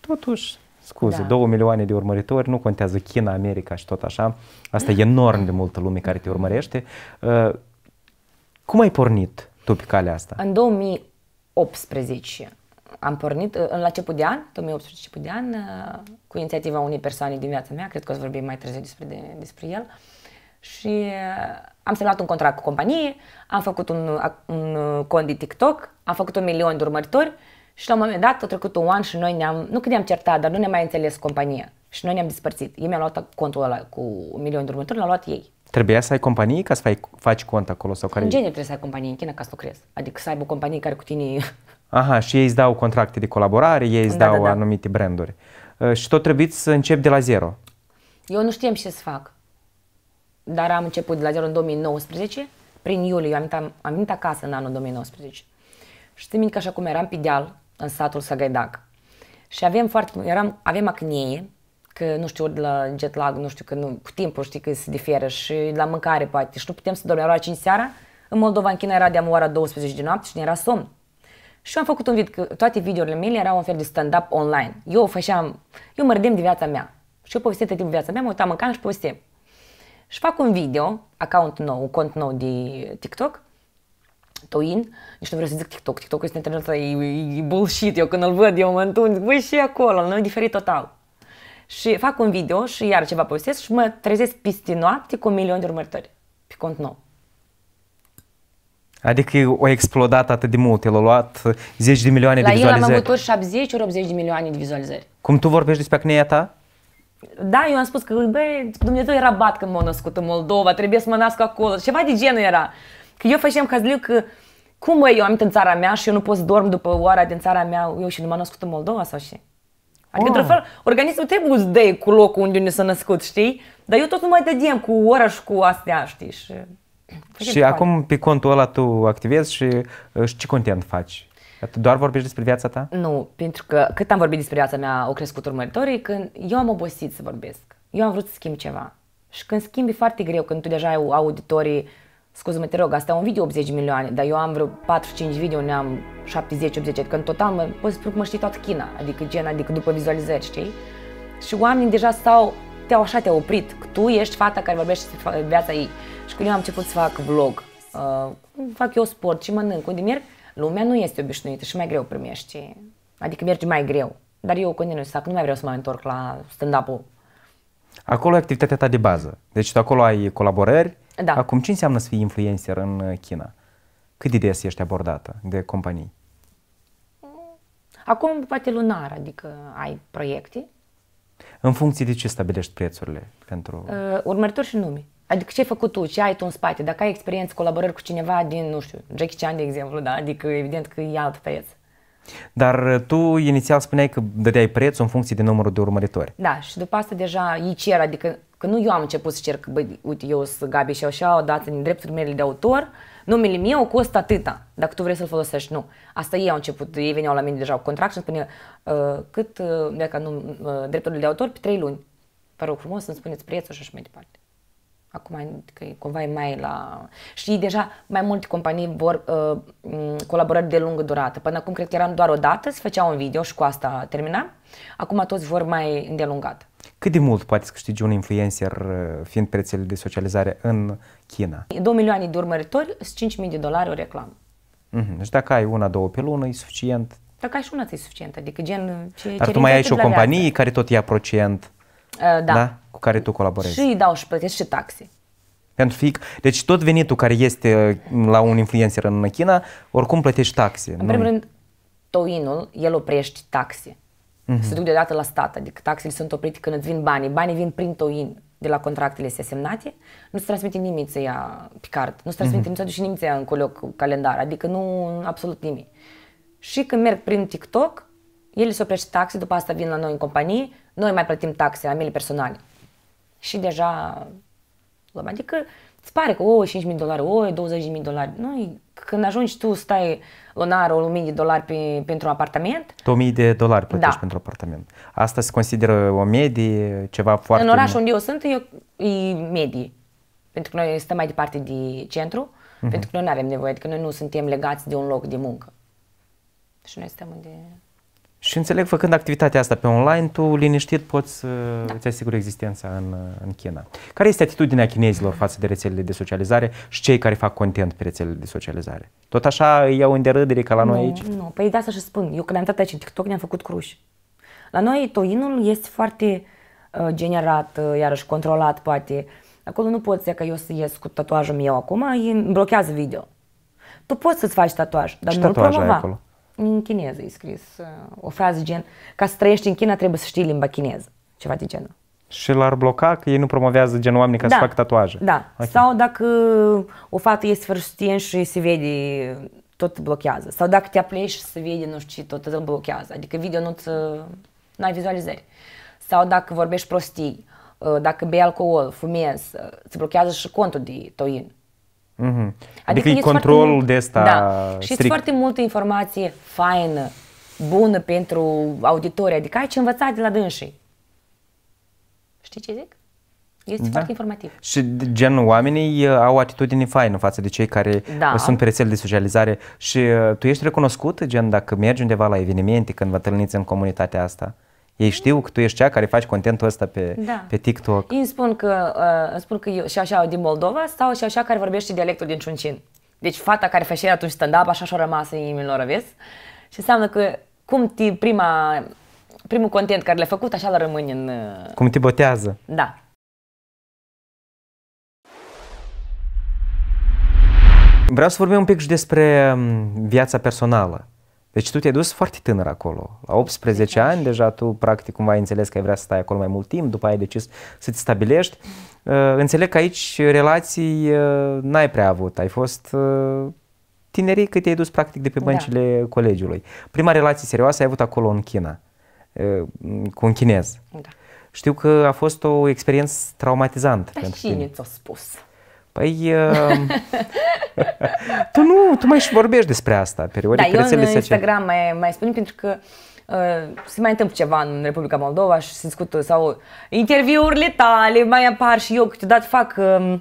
Totuși, scuze, da. 2 milioane de urmăritori, nu contează China, America și tot așa. Asta e enorm de multă lume care te urmărește. Uh, cum ai pornit tu pe calea asta? În 2018 am pornit, uh, la început de an, 2018 început de an, uh, cu inițiativa unei persoane din viața mea, cred că o să vorbim mai târziu despre, de, despre el, și am semnat un contract cu companie, am făcut un, un cont de TikTok, am făcut un milion de urmăritori, uh, și la un moment dat a trecut un an și noi ne-am, nu că ne-am certat, dar nu ne-am mai înțeles compania. Și noi ne-am dispărțit. Ei mi-au luat contul ăla cu un milion de următori, l-au luat ei. Trebuia să ai companie ca să faci, cont acolo? sau care? În genie trebuie să ai companie în China ca să lucrezi. Adică să aibă o companie care cu tine... Aha, și ei îți dau contracte de colaborare, ei îți da, da dau da, da. anumite branduri. Ă, și tot trebuie să începi de la zero. Eu nu știam ce să fac. Dar am început de la zero în 2019. Prin iulie, eu am am venit acasă în anul 2019. Și țin minte că așa cum eram pe deal, în satul Săgăidac. Și avem foarte, eram, avem acnee, că nu știu, de la jet lag, nu știu, că nu, cu timpul știi că se diferă și la mâncare poate și nu putem să dormim. Era 5 seara, în Moldova, în China era de ora 12 de noapte și ne era somn. Și eu am făcut un vid, că toate videourile mele erau un fel de stand-up online. Eu făceam, eu mă râdem de viața mea. Și eu povesteam de timpul viața mea, mă uitam în și povesteam. Și fac un video, account nou, un cont nou de TikTok Toin, nici nu vreau să zic TikTok, TikTok este internet ăsta, e, e bullshit, eu când îl văd, eu mă întunc, băi, și acolo, nu e diferit total. Și fac un video și iar ceva postez și mă trezesc peste noapte cu un milion de urmăritori pe cont nou. Adică o explodat atât de mult, el a luat zeci de milioane La de vizualizări. La el am avut 70, ori 80 de milioane de vizualizări. Cum tu vorbești despre acneia ta? Da, eu am spus că, băi, Dumnezeu era bat când m-a născut în Moldova, trebuie să mă nasc acolo, ceva de genul era. Că eu făceam hazliu că cum mă, eu am în țara mea și eu nu pot să dorm după oara din țara mea, eu și nu m-am născut în Moldova sau și? Adică, oh. într-un ah. fel, organismul trebuie să dea cu locul unde ne s-a născut, știi? Dar eu tot nu mai dădeam cu ora și cu astea, știi? Și, și acum pe contul ăla tu activezi și, uh, și ce content faci? Tu doar vorbești despre viața ta? Nu, pentru că cât am vorbit despre viața mea, o crescut urmăritorii, când eu am obosit să vorbesc. Eu am vrut să schimb ceva. Și când schimbi e foarte greu, când tu deja ai auditorii Scuză-mă, te rog, asta e un video 80 milioane, dar eu am vreo 4-5 video ne am 70-80, adică în total mă, pot spune că mă știi toată China, adică gen, adică după vizualizări, știi? Și oamenii deja stau, te-au așa, te-au oprit, că tu ești fata care vorbește despre viața ei. Și când eu am început să fac vlog, uh, fac eu sport și mănânc, unde merg, lumea nu este obișnuită și mai greu primești, adică merge mai greu. Dar eu continui să fac, nu mai vreau să mă întorc la stand-up-ul. Acolo e activitatea ta de bază. Deci tu acolo ai colaborări, da. Acum, ce înseamnă să fii influencer în uh, China? Cât de des ești abordată de companii? Acum, poate lunar, adică ai proiecte. În funcție de ce stabilești prețurile? pentru? Uh, urmăritori și nume. Adică ce ai făcut tu, ce ai tu în spate, dacă ai experiență colaborări cu cineva din, nu știu, Jackie Chan, de exemplu, da? adică evident că e alt preț. Dar uh, tu inițial spuneai că dădeai prețul în funcție de numărul de urmăritori. Da, și după asta deja îi cer, adică Că nu eu am început să cer că, băi, uite, eu sunt Gabi și așa, dați din drepturi mele de autor, numele meu costă atâta, dacă tu vrei să-l folosești, nu. Asta ei au început, ei veneau la mine deja cu contract și îmi spune uh, cât, uh, dacă nu, uh, drepturile de autor pe trei luni. Vă rog frumos, să-mi spuneți prețul și așa mai departe. Acum că cumva e mai la... Și deja mai multe companii vor uh, colaborări de lungă durată. Până acum cred că eram doar o dată, se făcea un video și cu asta termina. Acum toți vor mai îndelungat. Cât de mult poate să câștigi un influencer uh, fiind pe rețelele de socializare în China? 2 milioane de urmăritori, 5.000 de dolari o reclamă. Mm-hmm. Deci dacă ai una, două pe lună, e suficient? Dacă ai și una, e suficient. Adică gen... Ce, Dar tu mai ai și o companie viață. care tot ia procent. Uh, da. da? cu care tu colaborezi. Și dau și plătesc și taxe. Pentru fic, deci tot venitul care este uh, la un influencer în China, oricum plătești taxe. În primul rând, toinul, el oprește taxe. Mm-hmm. Se duc deodată la stat, adică taxele sunt oprite când îți vin banii. Banii vin prin toin de la contractele se semnate, nu se transmite nimic să ia pe card, nu se transmite, mm-hmm. nimic, nimic să ia în coloc calendar, adică nu absolut nimic. Și când merg prin TikTok, ele se oprește taxe, după asta vin la noi în companie, noi mai plătim taxe la mele personale și deja luăm. Adică îți pare că, o, 5.000 dolari, o, 20.000 dolari. Nu, când ajungi tu, stai lunar o 1.000 de dolari pe, pentru apartament. 2.000 de dolari plătești da. pentru apartament. Asta se consideră o medie, ceva foarte... În orașul unde eu sunt, eu, e medie. Pentru că noi stăm mai departe de centru, uh-huh. pentru că noi nu avem nevoie, adică noi nu suntem legați de un loc de muncă. Și deci noi stăm unde... Și înțeleg, făcând activitatea asta pe online, tu liniștit poți să uh, da. îți asiguri existența în, uh, în China. Care este atitudinea chinezilor față de rețelele de socializare și cei care fac content pe rețelele de socializare? Tot așa îi iau în derâdere ca la nu, noi aici? Nu, păi de asta și spun. Eu când am dat aici în TikTok ne-am făcut cruși. La noi toinul este foarte uh, generat, uh, iarăși controlat poate. Acolo nu poți să că eu să ies cu tatuajul meu acum, îmi blochează video. Tu poți să-ți faci tatuaj, dar nu-l promova. Acolo? în chineză e scris uh, o frază gen ca să trăiești în China trebuie să știi limba chineză, ceva de genul. Și l-ar bloca că ei nu promovează gen oameni ca da, să facă tatuaje. Da. Okay. Sau dacă o fată este fără și se vede, tot blochează. Sau dacă te apleci și se vede, nu știu tot îl blochează. Adică video nu-ți... n-ai vizualizări. Sau dacă vorbești prostii, uh, dacă bei alcool, fumezi, se uh, blochează și contul de toin. Mm-hmm. Adică, adică e controlul de asta da. Și e foarte multă informație faină, bună pentru auditorii. adică ai ce învăța de la dânsii. Știi ce zic? Este da. foarte informativ. Și gen oamenii uh, au atitudine faină față de cei care da. Uh, sunt pe rețele de socializare și uh, tu ești recunoscut gen dacă mergi undeva la evenimente când vă întâlniți în comunitatea asta? Ei știu că tu ești cea care faci contentul ăsta pe, da. pe TikTok. îmi spun că, uh, spun că eu și așa din Moldova sau și așa care vorbește dialectul din Ciuncin. Deci fata care făcea atunci stand-up, așa și-a rămas în lor, vezi? Și înseamnă că cum ti prima, primul content care l a făcut, așa la rămâne în... Uh, cum te botează. Da. Vreau să vorbim un pic și despre um, viața personală. Deci tu te-ai dus foarte tânăr acolo. La 18 de deci ani deja tu practic cumva ai înțeles că ai vrea să stai acolo mai mult timp, după aia ai decis să-ți stabilești. Uh, înțeleg că aici relații uh, n-ai prea avut. Ai fost uh, tinerii cât te-ai dus practic de pe da. băncile da. colegiului. Prima relație serioasă ai avut acolo în China, uh, cu un chinez. Da. Știu că a fost o experiență traumatizantă Dar pentru cine tine. ți-a spus? Păi, uh, tu nu, tu mai și vorbești despre asta, periodic. Da, eu în Instagram mai, mai spun pentru că uh, se mai întâmplă ceva în Republica Moldova și se discută sau interviurile tale, mai apar și eu câteodată fac, uh,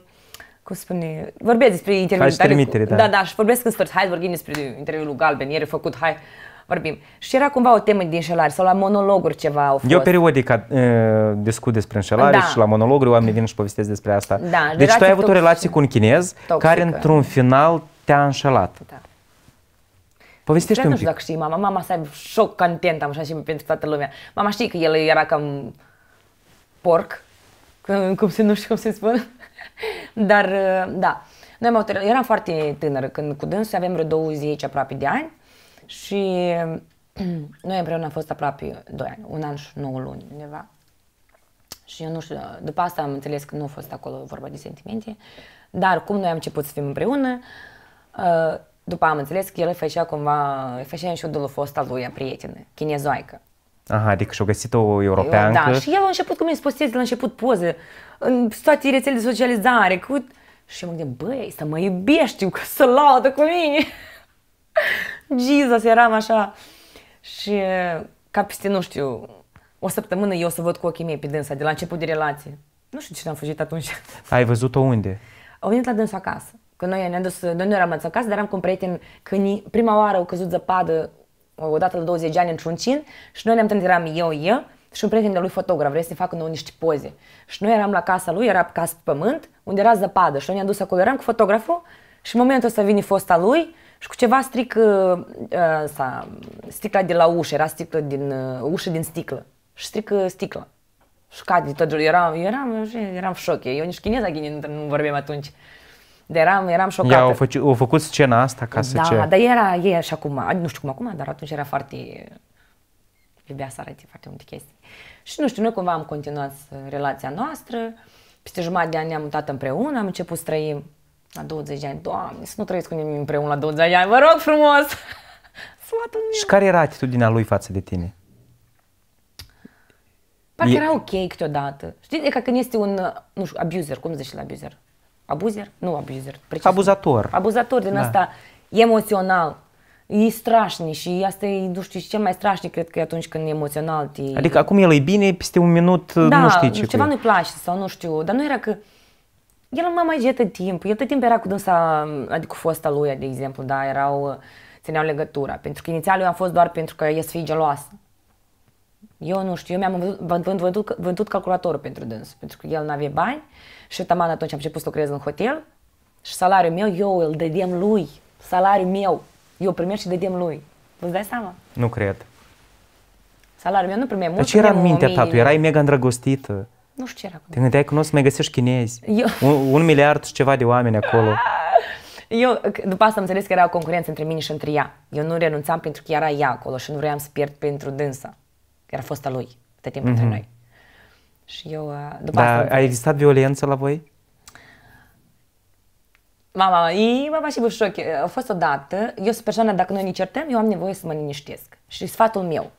cum spune, vorbesc despre interviurile tale. Da. da, da, și vorbesc în sfârșit, hai vorbim despre interviul lui Galben, ieri făcut, hai, vorbim. Și era cumva o temă din șelari sau la monologuri ceva au fost. Eu periodic uh, discut despre înșelare da. și la monologuri oamenii vin și povestesc despre asta. Da, deci tu ai avut o relație cu un chinez toxică. care într-un final te-a înșelat. Da. Povestește un pic. Nu știu dacă știi mama. Mama să aibă șoc content, am așa și pentru toată lumea. Mama știe că el era cam porc, cum se, nu știu cum se spun, dar da. Noi eram foarte tânără, când cu dânsul aveam vreo 20 aproape de ani și noi împreună am fost aproape 2 ani, un an și 9 luni undeva. Și eu nu știu, după asta am înțeles că nu a fost acolo vorba de sentimente, dar cum noi am început să fim împreună, uh, după am înțeles că el îi făcea cumva, îi făcea în șudul fosta lui, a prietenă, chinezoică. Aha, adică și-a găsit o europeană. Da, și el a început cum îi să posteze la început poze în toate rețelele de socializare. Cu... Și eu mă gândeam, băi, să mă iubești, că să laudă cu mine. Jesus, eram așa. Și ca peste, nu știu, o săptămână eu o să văd cu ochii mei pe dânsa de la început de relație. Nu știu ce am fugit atunci. Ai văzut-o unde? Au venit la dânsul acasă. Că noi ne-am dus, noi nu eram acasă, dar am cu un prieten, când prima oară au căzut zăpadă, o dată la 20 de ani într-un cin, și noi ne-am întâlnit, eram eu, eu, și un prieten de lui fotograf, vrea să ne facă nouă niște poze. Și noi eram la casa lui, era casă pe pământ, unde era zăpadă și noi ne-am dus acolo, eram cu fotograful și în momentul ăsta vine fosta lui și cu ceva stric, uh, uh, asta, sticla de la ușă, era sticlă din, uh, ușă din sticlă și strică sticla. Și de tot eram, eram, eram șoc, eu nici chineza nu, nu vorbeam atunci. Dar eram, eram șocată. Ea, au, făci, făcut scena asta ca să Da, ce... dar era e așa acum, nu știu cum acum, dar atunci era foarte... Iubea să arate foarte multe chestii. Și nu știu, noi cumva am continuat relația noastră, peste jumătate de ani ne-am mutat împreună, am început să trăim la 20 de ani, doamne, să nu trăiesc cu nimeni împreună la 20 de ani, vă rog frumos! Și care era atitudinea lui față de tine? Parcă e... era ok câteodată. Știi, e ca când este un, nu știu, abuser, cum zici la abuser? Abuzer? Nu abuser. Precis. Abuzator. Abuzator din da. asta emoțional. E strașnic și asta e, nu știu, cel mai strașnic cred că e atunci când e emoțional. Te... Adică acum el e bine, peste un minut da, nu știi ce. Da, ceva nu-i place sau nu știu, dar nu era că... Că el nu m-a mai jet timp. El tot timpul era cu dânsa, adică cu fosta lui, de exemplu, da, erau, țineau legătura. Pentru că inițial eu am fost doar pentru că e să fie geloasă. Eu nu știu, eu mi-am vândut, vândut, vândut, vândut calculatorul pentru dânsul, pentru că el nu avea bani și eu taman atunci am început să lucrez în hotel și salariul meu eu îl dădem lui, salariul meu, eu primesc și dădem lui. Vă dai seama? Nu cred. Salariul meu nu primeam mult. ce era în mintea ta, tu erai mega îndrăgostită. Nu știu ce era. Te gândeai că nu o să mai găsești chinezi. Eu... Un, un miliard și ceva de oameni acolo. Eu, după asta am înțeles că era o concurență între mine și între ea. Eu nu renunțam pentru că era ea acolo și nu vreau să pierd pentru dânsa. Era fosta lui, de timp mm-hmm. între mhm. noi. Și eu, uh, după da, asta... a existat violență la voi? Mama, e mama și bușoc. Uh, a fost o dată. eu sunt persoana, dacă noi ne certăm, eu am nevoie să mă liniștesc. Și sfatul meu,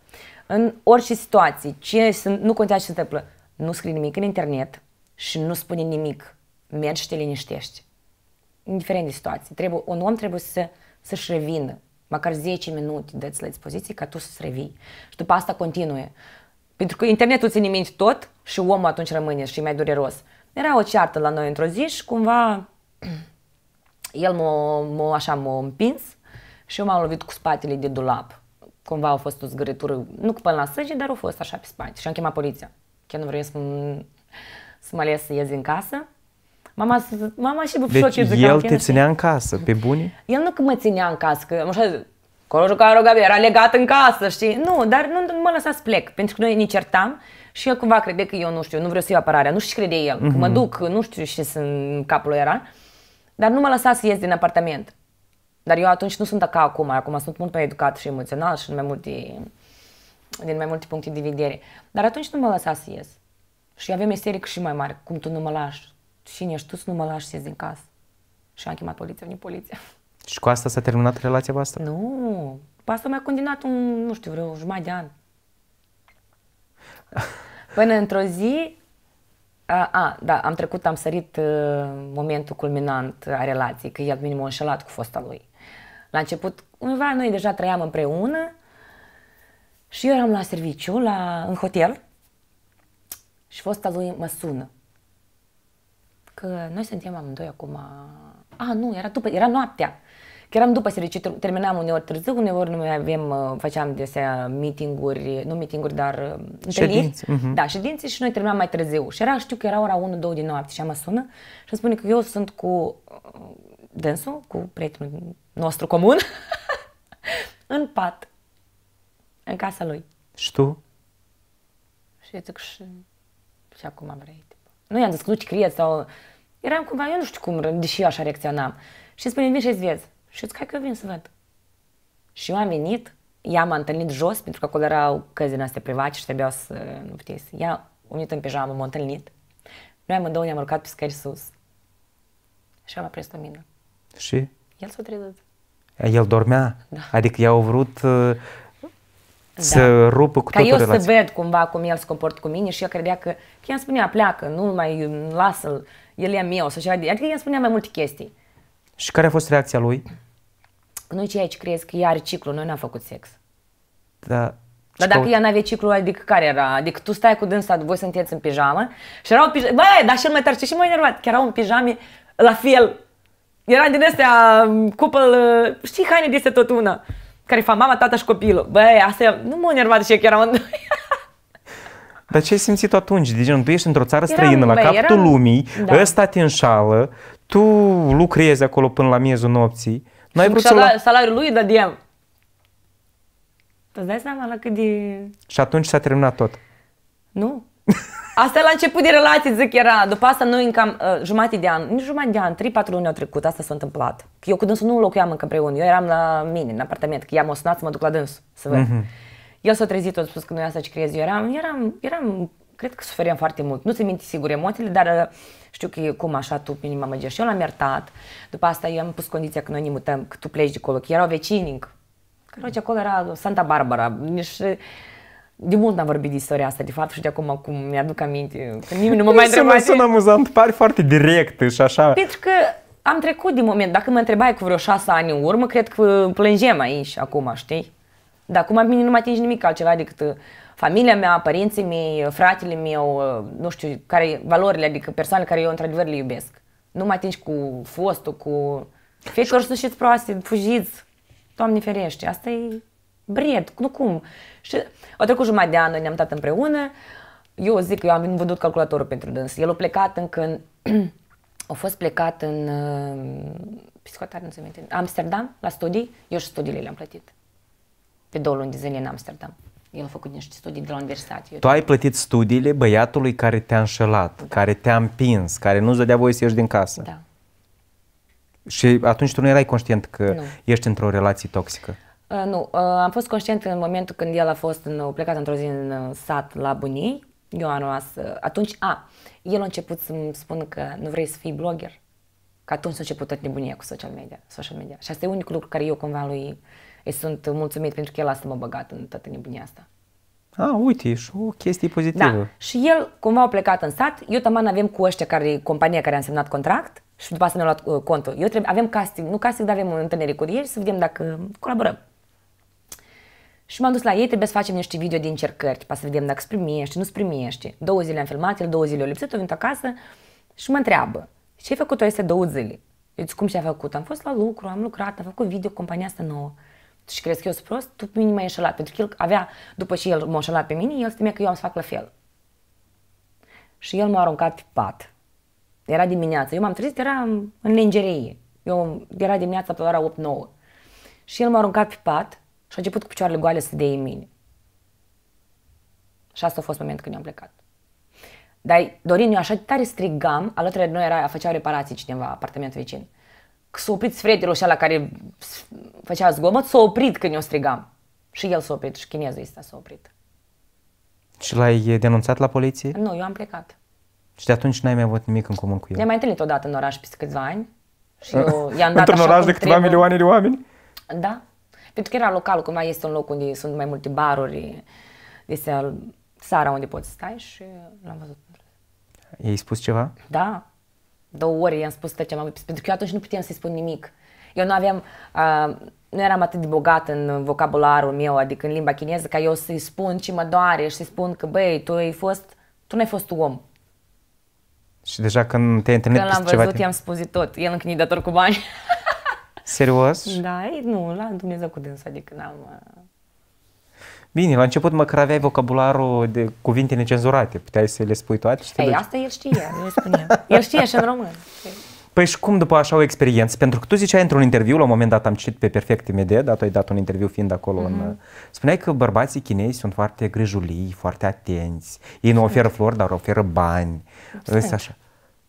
în orice situație, ce sunt, nu contează ce se întâmplă, nu scrii nimic în internet și nu spune nimic, mergi și te liniștești. Indiferent de situație. Trebuie, un om trebuie să, să-și revină măcar 10 minute de la dispoziție ca tu să-ți revii. Și după asta continue. Pentru că internetul ține minte tot și omul atunci rămâne și e mai dureros. Era o ceartă la noi într-o zi și cumva el m-a, m-a așa m-a împins și eu m-am lovit cu spatele de dulap. Cumva a fost o zgâritură, nu cu până la sânge, dar a fost așa pe spate și am chemat poliția că nu vreau să, să mă ales să ies din casă. Mama, mama și deci șoc, zic, el te ținea în casă, pe bune? El nu că mă ținea în casă, că așa, Coroșul care rogabe era legat în casă, știi? Nu, dar nu mă lăsa să plec, pentru că noi ne certam și el cumva crede că eu nu știu, nu vreau să iau apărarea, nu știu ce crede el, mm-hmm. că mă mhm. duc, nu știu ce în capul lui era, dar nu mă lăsa să ies din apartament. Dar eu atunci nu sunt ca acum, acum sunt mult mai educat și emoțional și în mult de din mai multe puncte de vedere. Dar atunci nu mă lăsa să ies. Și avem isterică și mai mare, cum tu nu mă lași. Cine ești tu să nu mă lași să ies din casă? Și am chemat poliția, nu poliția. Și cu asta s-a terminat relația voastră? Nu. Pe asta m-a condamnat un, nu știu, vreo jumătate de an. Până într-o zi, a, a, da, am trecut, am sărit uh, momentul culminant uh, a relației, că el minim m-a înșelat cu fosta lui. La început, undeva noi deja trăiam împreună, și eu eram la serviciu, la, în hotel, și fosta lui mă sună. Că noi suntem amândoi acum... A, Ah, nu, era, după, era noaptea. Că eram după serviciu, terminam uneori târziu, uneori nu mai avem, uh, făceam desea meeting-uri, nu meeting-uri, dar uh, întâlniri. Uh-huh. Da, ședințe și noi terminam mai târziu. Și era, știu că era ora 1-2 din noapte și mă sună și îmi spune că eu sunt cu uh, dânsul, cu prietenul nostru comun, în pat. În casa lui. Și tu? Și eu zic, și, și acum vrei. Tip. Nu i-am zis că tu crezi sau... Eram cumva, eu nu știu cum, deși eu așa reacționam. Și spune, vin și-ți vezi. Și zic, hai că eu vin să văd. Și eu am venit, ea m-a întâlnit jos, pentru că acolo erau căzi din astea private și trebuia să nu puteți. Ea, unit în pijamă, m-a întâlnit. Noi amândouă ne-am urcat pe scări sus. Și am aprins lumina. Și? El s-a trezit. El dormea? Da. Adică i-au vrut uh, să da. rupă cu Ca eu relația. să văd cumva cum el se comportă cu mine și eu credea că, că i-am spunea, pleacă, nu mai lasă-l, el e o sau ceva. Adică i-am spunea mai multe chestii. Și care a fost reacția lui? Noi cei aici crezi că ea are ciclu, noi n-am făcut sex. Da, dar dacă ea n-avea ciclu, adică care era? Adică tu stai cu dânsa, voi sunteți în pijamă și erau pijamă. bă, dar cel mai tare, și mai enervat, că erau în pijame la fel. Era din astea, um, cupăl, uh, știi, haine de tot una care fac mama, tata și copilul. Băi, asta nu mă enervat și eu că eram în Dar ce ai simțit atunci? De deci, genul, tu ești într-o țară eram, străină, la capul capătul eram... lumii, da. ăsta te înșală, tu lucrezi acolo până la miezul nopții. N-ai vrut să la... salariul lui dădeam. Tu îți dai seama la cât de... Și atunci s-a terminat tot. Nu. Asta la început de relație, zic, era. După asta noi în cam uh, jumătate de an, nici jumătate de an, 3-4 luni au trecut, asta s-a întâmplat. Eu cu dânsul nu locuiam încă împreună, eu eram la mine, în apartament, că i-am o sunat să mă duc la dânsul, să văd. Mm-hmm. El s-a trezit, a spus că nu e asta ce crezi. Eu eram, eram, eram, cred că sufeream foarte mult. Nu se minte sigur emoțiile, dar uh, știu că cum așa tu pe mama Și eu l-am iertat. După asta i-am pus condiția că noi ne mutăm, că tu pleci de acolo, că erau vecini. Că acolo era Santa Barbara. nici, de mult n-am vorbit de istoria asta, de fapt, și de acum cum mi-aduc aminte, că nimeni nu mă păi mai întreba. Sună amuzant, pare foarte direct și așa. Pentru că am trecut din moment, dacă mă întrebai cu vreo șase ani în urmă, cred că plângem aici, acum, știi? Dar acum mine nu mă atinge nimic altceva decât uh, familia mea, părinții mei, uh, fratele meu, uh, nu știu, care valorile, adică persoane care eu într-adevăr le iubesc. Nu mă atingi cu fostul, cu... Fie că știți proaste, fugiți, Doamne ferește, asta e Bred, nu cum. Și au trecut jumătate de an, noi ne-am dat împreună. Eu zic, că eu am vândut calculatorul pentru dâns. El a plecat încă în... a fost plecat în... Uh, psihotare, nu se minte. Amsterdam, la studii. Eu și studiile le-am plătit. Pe două luni de zile în Amsterdam. El a făcut niște studii de la universitate. Eu tu ai plătit studiile băiatului care te-a înșelat, da. care te-a împins, care nu-ți dădea voie să ieși din casă. Da. Și atunci tu nu erai conștient că nu. ești într-o relație toxică. Uh, nu, uh, am fost conștient în momentul când el a fost în, plecat într-o zi în uh, sat la bunii. Eu am rămas, atunci, a, el a început să-mi spună că nu vrei să fii blogger. Că atunci s-a început tot nebunia cu social media, social media. Și asta e unicul lucru care eu cumva lui îi sunt mulțumit pentru că el asta m-a băgat în toată nebunia asta. A, uite, e și o chestie pozitivă. Da. Și el cumva a plecat în sat, eu tamana avem cu ăștia care, compania care a semnat contract și după asta ne-a luat uh, contul. Eu trebuie, avem casting, nu casting, dar avem întâlnire cu el. să vedem dacă colaborăm. Și m-am dus la ei, trebuie să facem niște video de încercări, ca să vedem dacă îți primește, nu-ți primește. Două zile am filmat, el două zile o lipsit, o venit acasă și mă întreabă, ce ai făcut este două zile? Eu deci, zic, cum și a făcut? Am fost la lucru, am lucrat, am făcut video cu compania asta nouă. Și crezi că eu sunt prost? Tu pe mine m-ai înșelat, pentru că el avea, după ce el m-a înșelat pe mine, el stemea că eu am să fac la fel. Și el m-a aruncat pe pat. Era dimineața, eu m-am trezit, era în lingerie. Eu, era dimineața pe ora 8-9. Și el m-a aruncat pe pat și a început cu picioarele goale să dea în mine. Și asta a fost momentul când eu am plecat. Dar Dorin, eu așa tare strigam, alături de noi era, făceau reparații cineva, apartamentul vecin. Că s-a oprit fretelul ăla care făcea zgomot, s-a oprit când eu strigam. Și el s-a oprit, și chinezul ăsta s-a oprit. Și l-ai denunțat la poliție? Nu, eu am plecat. Și de atunci n-ai mai avut nimic în comun cu el? Ne-am mai întâlnit odată în oraș peste câțiva ani. Și eu i-am dat Într-un oraș de câteva trebuie. milioane de oameni? Da, pentru că era local, cumva este un loc unde sunt mai multe baruri, este sara unde poți stai și l-am văzut. Ei spus ceva? Da. Două ori i-am spus tot ce am pentru că eu atunci nu puteam să-i spun nimic. Eu nu aveam, uh, nu eram atât de bogat în vocabularul meu, adică în limba chineză, ca eu să-i spun ce mă doare și să-i spun că, băi, tu ai fost, tu n-ai fost om. Și deja când te-ai întâlnit Când l-am văzut, ceva... i-am spus tot. El încă dator cu bani. Serios? Da, nu, la Dumnezeu cu dânsa, adică n-am... Uh, Bine, la început măcar aveai vocabularul de cuvinte necenzurate, puteai să le spui toate și te Ei, asta el știe, nu spunea. El știe și în român. Păi și cum după așa o experiență? Pentru că tu ziceai într-un interviu, la un moment dat am citit pe Perfect MD, dar tu ai dat un interviu fiind acolo. Mm-hmm. În, mhm. uh, spuneai că bărbații chinezi sunt foarte grijulii, foarte atenți. Ei nu oferă flori, dar oferă bani. Așa.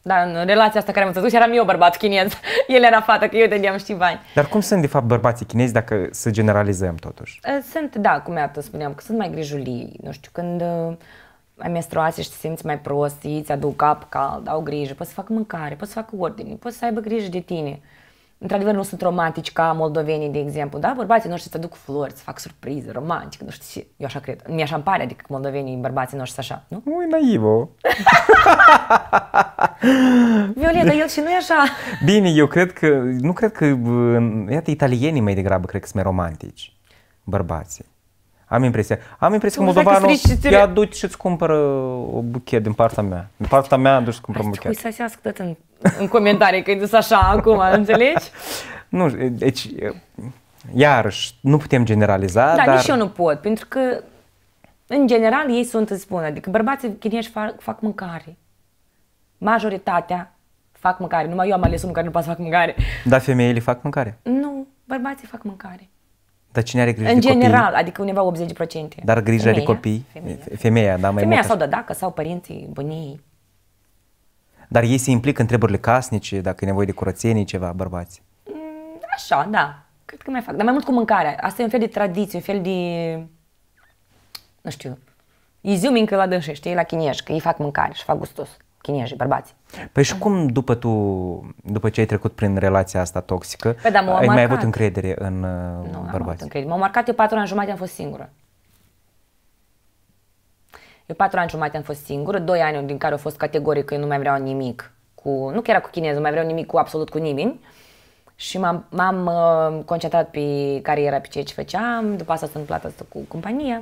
Da, în relația asta care am înțeles, eram eu bărbat chinez, el era fată, că eu dădeam și bani. Dar cum sunt, de fapt, bărbații chinezi, dacă să generalizăm totuși? Eh, sunt, da, cum iată spuneam, că sunt mai grijulii, nu știu, când eh, ai menstruație și te simți mai prost, îți aduc cap cald, au grijă, poți să facă mâncare, poți să facă ordine, poți să aibă grijă de tine într-adevăr nu sunt romantici ca moldovenii, de exemplu, da? Bărbații noștri se duc flori, să fac surprize, romantic, nu știu ce. Eu așa cred. Mi așa îmi pare, adică moldovenii, bărbații noștri așa, nu? e naivă. Violeta, deci- el și nu e așa. Bine, eu cred că, nu cred că, iată, italienii mai degrabă cred că sunt mai romantici, bărbații. Am impresia. Am impresia că moldovanul ia duci și-ți cumpără o buchet din partea mea. Din partea mea duci și cumpără un buchet. Ai să se ascultă în în comentarii că e zis așa acum, înțelegi? Nu, deci, iarăși, nu putem generaliza, da, dar... nici eu nu pot, pentru că, în general, ei sunt, îți spun, adică bărbații chinești fac, fac mâncare. Majoritatea fac mâncare. Numai eu am ales unul care nu poate să fac mâncare. Dar femeile fac mâncare? Nu, bărbații fac mâncare. Dar cine are grijă în de general, copii? În general, adică undeva 80%. Dar grijă femeia, de copii? Femeia. femeia da, mai Femeia sau dădacă sau părinții, bunii. Dar ei se implică în treburile casnice, dacă e nevoie de curățenie, ceva, bărbați. Mm, așa, da. Cred că mai fac. Dar mai mult cu mâncarea. Asta e un fel de tradiție, un fel de... Nu știu. Iziumi încă la dânșe, știi, la chiniești, că ei fac mâncare și fac gustos. Chinezii, bărbați. Păi și cum după tu, după ce ai trecut prin relația asta toxică, păi, da, ai marcat. mai avut încredere în nu, uh, bărbați? Nu, am avut încredere. M-au marcat eu patru ani jumate, am fost singură. Eu patru ani jumate am fost singură, doi ani din care au fost categoric că eu nu mai vreau nimic cu, nu că era cu chinezul, mai vreau nimic cu absolut cu nimeni. Și m-am, m-am uh, concentrat pe cariera, pe ceea ce făceam, după asta s-a asta cu compania.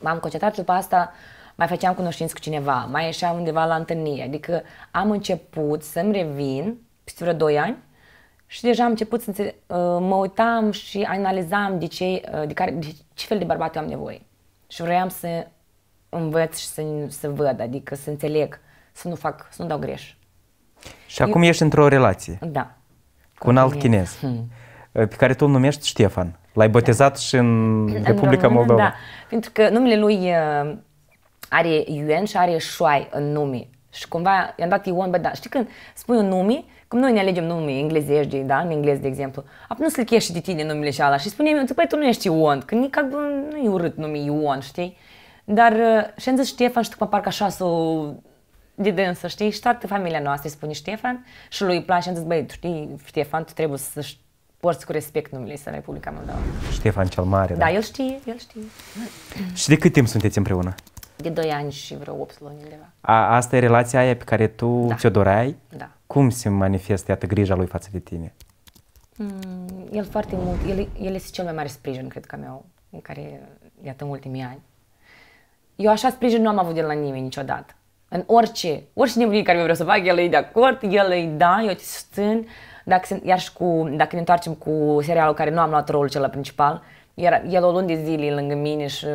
M-am concentrat și după asta mai făceam cunoștință cu cineva, mai ieșeam undeva la întâlnire. Adică am început să-mi revin peste vreo 2 ani și deja am început să înțeleg, uh, mă uitam și analizam de ce, uh, de care, de ce fel de bărbat eu am nevoie. Și vroiam să învăț și să, să văd, adică să înțeleg, să nu fac, să nu dau greș. Și acum Eu... ești într-o relație. Da. Cu un alt chinez, hmm. Eh, pe care tu îl numești Ștefan. L-ai botezat da. și în Republica în Moldova. Da, pentru că numele lui eh, are Yuan și are Shuai în nume. Și cumva i-am dat Ion, bă, da, știi când spui un nume, cum noi ne alegem nume englezești, da, în englez, de exemplu, apoi nu se l chești de tine numele și ala și spune, păi tu nu ești Ion, că nu e urât nume Ion, știi? Dar zis uh, Ștefan și după parcă așa s-o de dânsă, știi? Și toată familia noastră îi spune Ștefan și lui îi place, am zis, băi, știi, Ștefan, tu trebuie să porți cu respect numele să Republica Moldova. Ștefan cel Mare, da? Da, el știe, el știe. Și de cât timp sunteți împreună? De 2 ani și vreo 8 luni undeva. A, asta e relația aia pe care tu da. ți-o doreai? Da. Cum se manifestă, iată, grija lui față de tine? Mm, el foarte mult, el, el este cel mai mare sprijin, cred că, meu, în care, iată, în ultimii ani eu așa sprijin nu am avut de la nimeni niciodată. În orice, orice nebunie care vreau să fac, el e de acord, el e da, eu te susțin. Dacă, se, iar și cu, dacă ne întoarcem cu serialul care nu am luat rolul cel principal, era, el o luni de zile lângă mine și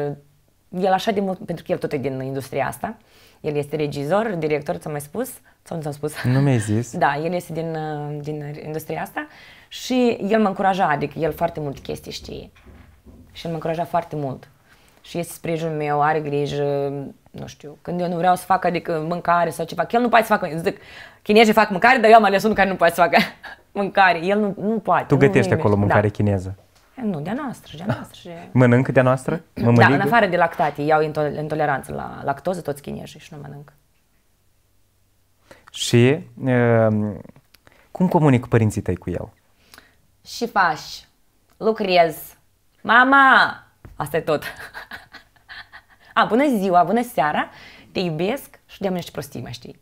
el așa de mult, pentru că el tot e din industria asta, el este regizor, director, ți-am mai spus? Sau nu ți-am spus? Nu mi-ai zis. Da, el este din, din industria asta și el mă încuraja, adică el foarte mult chestii știe și el mă încuraja foarte mult și este sprijinul meu, are grijă, nu știu, când eu nu vreau să fac, adică mâncare sau ceva, el nu poate să facă, îți zic, chinezii fac mâncare, dar eu am ales unul care nu poate să facă mâncare, el nu, nu poate. Tu gătești acolo mâncare da. chineză? Eh, nu, de-a noastră, de-a ah. noastră. Mănâncă de-a noastră? Mămăligă? Da, în afară de lactate, iau intoleranță la lactoză, toți chinezii și nu mănânc. Și uh, cum comunic părinții tăi cu el? Și faci, lucrez, mama, Asta e tot. A, bună ziua, bună seara, te iubesc și de niște prostii, mai știi.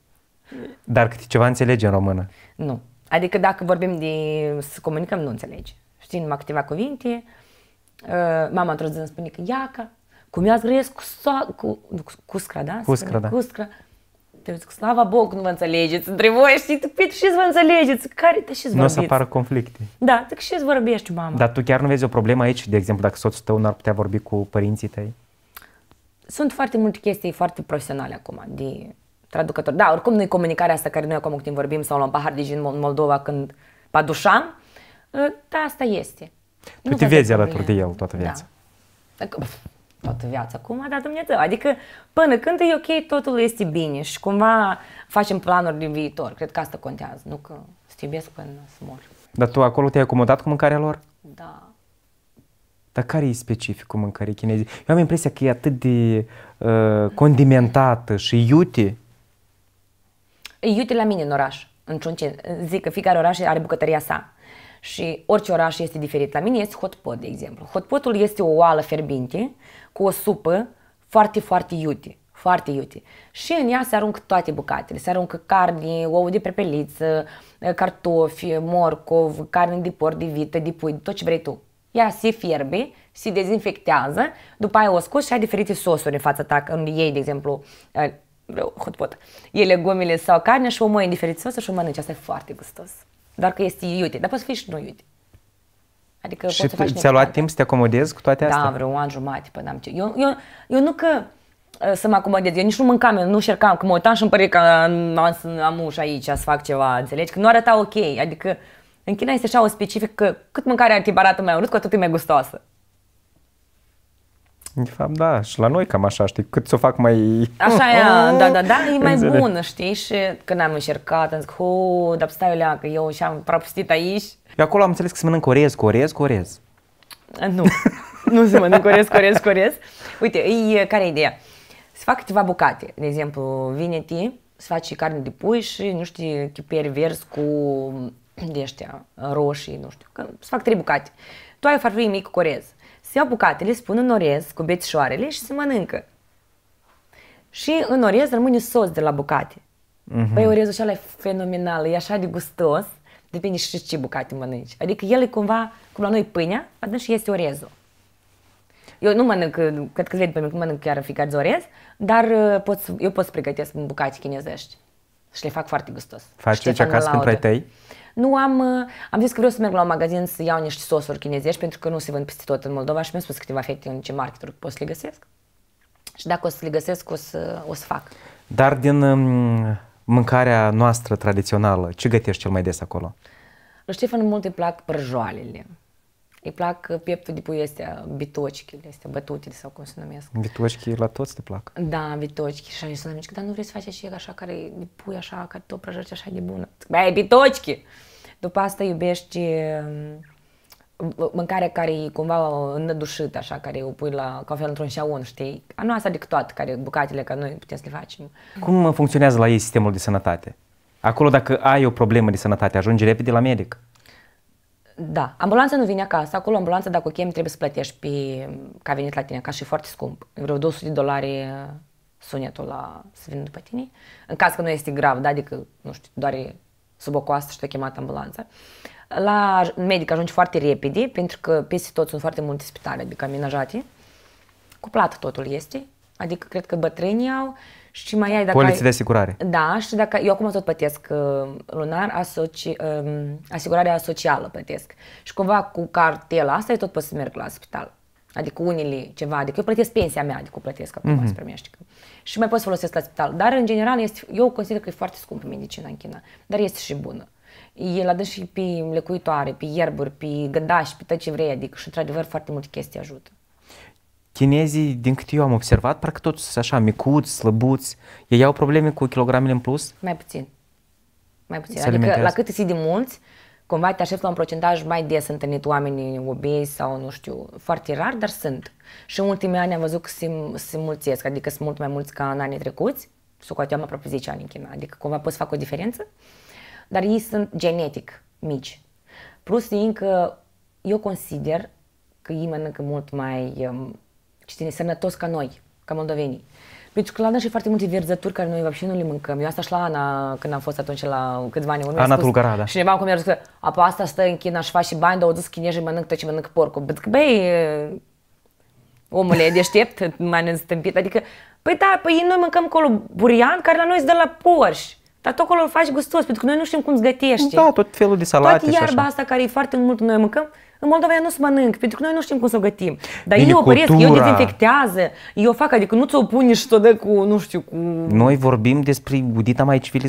Dar câte ceva înțelege în română? Nu. Adică dacă vorbim de să comunicăm, nu înțelegi. Știi numai câteva cuvinte, uh, mama într-o zi îmi spune că iaca, cum i-ați cu, cu, cu, cu scra, da? Cu scra, da. Cu scra zic, slava Bog, nu vă înțelegeți între voi, știi, pe ce vă înțelegeți? Care, te și Nu o să apară conflicte. Da, te și vorbești, mama. Dar tu chiar nu vezi o problemă aici, de exemplu, dacă soțul tău nu ar putea vorbi cu părinții tăi? Sunt foarte multe chestii foarte profesionale acum, de traducător. Da, oricum nu comunicarea asta care noi acum când vorbim sau luăm pahar de gin în Moldova când padușam, ă, da, asta este. Tu nu te vezi alături de el toată viața. Da toată viața acum, dar Dumnezeu. Adică până când e ok, totul este bine și cumva facem planuri de viitor. Cred că asta contează, nu că să iubesc până să mor. Dar tu acolo te-ai acomodat cu mâncarea lor? Da. Dar care e specificul mâncării chineze? Eu am impresia că e atât de uh, condimentată și iute. Iute la mine în oraș, în ce Zic că fiecare oraș are bucătăria sa și orice oraș este diferit. La mine este hotpot, de exemplu. Hotpotul este o oală fierbinte cu o supă foarte, foarte iute. Foarte iute. Și în ea se aruncă toate bucatele. Se aruncă carne, ouă de prepeliță, eh, cartofi, morcov, carne de porc, de vită, de pui, tot ce vrei tu. Ea se fierbe, se dezinfectează, după aia o scos și ai diferite sosuri în fața ta. Când ei, de exemplu, eh, hotpot, e legumile sau carne și o moi în diferite sosuri și o mănânci. Asta e foarte gustos. Dar că este iute. Dar poți să fii și nu iute. Adică și poți ți-a luat timp să te acomodezi cu toate da, astea? Da, vreo un an jumate până am... Eu, eu, eu nu că uh, să mă acomodez. Eu nici nu mâncam, eu nu cercam, că mă uitam și îmi pare că am, am ușa aici să fac ceva, înțelegi? Că nu arăta ok. Adică în China este așa o specifică, cât mâncarea ar mai urât, cu atât e mai gustoasă. De fapt, da, și la noi cam așa, știi, cât să o fac mai... Așa e, da, da, da, e mai înțeleg. bună, știi, și când am încercat, am zis, hu, dar stai alea, că eu și-am prăpustit aici. Eu acolo am înțeles că se mănâncă orez orez orez. Eh, nu, nu se mănâncă orez orez orez. Uite, e, care e ideea? Se fac câteva bucate, de exemplu, vine ti, se face carne de pui și, nu știu, chiperi verzi cu de ăștia roșii, nu știu, că, se fac trei bucate. Tu ai o farfurie mică cu orez se iau bucatele, se pun în orez cu bețișoarele și se mănâncă. Și în orez rămâne sos de la bucate. Mm-hmm. Păi orezul ăla e fenomenal, e așa de gustos, depinde și ce bucate mănânci. Adică el e cumva, cum la noi pâinea, atunci este orezul. Eu nu mănânc, cred că vede pe mine, nu mănânc chiar fiecare de orez, dar uh, pot, eu pot să pregătesc bucate chinezești. Și le fac foarte gustos. Faci ce acasă când tăi? nu am, uh, am zis că vreau să merg la un magazin să iau niște sosuri chinezești pentru că nu se vând peste tot în Moldova și mi-am spus câteva fete în ce marketuri pot să le găsesc. Și dacă o să le găsesc, o să, o să fac. Dar din um, mâncarea noastră tradițională, ce gătești cel mai des acolo? La Ștefan mult îi plac prăjoalele. Îi plac uh, pieptul de uh, astea, bitocchile, astea bătutile sau cum se numesc. Bitocchii la toți te plac. Da, bitocchi. Și așa sunt amici, dar nu vrei să faci așa, așa care de pui, așa, care tot prăjești așa de bună. Băi, bitocchi! după asta iubești mâncare care e cumva înădușită, așa, care o pui la cafea într-un șaun, știi? A nu asta decât toate, care, bucatele, că noi putem să le facem. Cum funcționează la ei sistemul de sănătate? Acolo, dacă ai o problemă de sănătate, ajungi repede la medic? Da, ambulanța nu vine acasă, acolo ambulanța dacă o chemi trebuie să plătești pe, că a venit la tine ca și foarte scump, vreo 200 de dolari sunetul la să vină după tine, în caz că nu este grav, da? adică, nu știu, doar sub o coastă și te-a chemat ambulanța. La medic ajungi foarte repede, pentru că peste tot sunt foarte multe spitale, adică amenajate. Cu plată totul este, adică cred că bătrânii au și mai ai dacă Poliții ai... de asigurare. Da, și dacă eu acum tot plătesc uh, lunar, asoci, uh, asigurarea socială plătesc. Și cumva cu cartela asta e tot pot să merg la spital. Adică unele ceva, adică eu plătesc pensia mea, adică o plătesc acum, mm-hmm. să primești și mai poți folosesc la spital. Dar, în general, este, eu consider că e foarte scump medicina în China, dar este și bună. El adă și pe lecuitoare, pe ierburi, pe gădași, pe tot ce vrei, adică și, într-adevăr, foarte multe chestii ajută. Chinezii, din câte eu am observat, parcă toți sunt așa micuți, slăbuți. Ei au probleme cu kilogramele în plus? Mai puțin. Mai puțin. Se adică la cât îți de mulți, uh, cumva te aștept la un procentaj mai des întâlnit oamenii obezi sau, nu știu, foarte rar, dar sunt. Și în ultimii ani am văzut că se, se mulțesc, adică sunt mult mai mulți ca în anii trecuți, socoteam aproape 10 ani în China, adică cumva pot să fac o diferență, dar ei sunt genetic mici. Plus încă, eu consider că ei mănâncă mult mai, um, sănătos ca noi, ca moldovenii. Deci la și foarte multe verzături care noi și nu le mâncăm. Eu asta și la Ana, când am fost atunci la câțiva ani Ana Tulgara, da. Și ne cum mi-a zis că apa asta stă în China și face bani, dar o zis chinezii mănâncă tot ce mănâncă porcul. Bă, omule e deștept, mai stâmpit. Adică, păi da, păi noi mâncăm acolo burian care la noi îți dă la porș. Dar tot acolo îl faci gustos, pentru că noi nu știm cum îți gătești. Da, tot felul de salate Toată iarba și așa. asta care e foarte mult noi mâncăm, în Moldova eu nu se mănânc, pentru că noi nu știm cum să o gătim. Dar Bine, ei o ei eu dezinfectează, eu fac, adică nu ți-o pune și tot de cu, nu știu, cu... Noi vorbim despre udita mai 5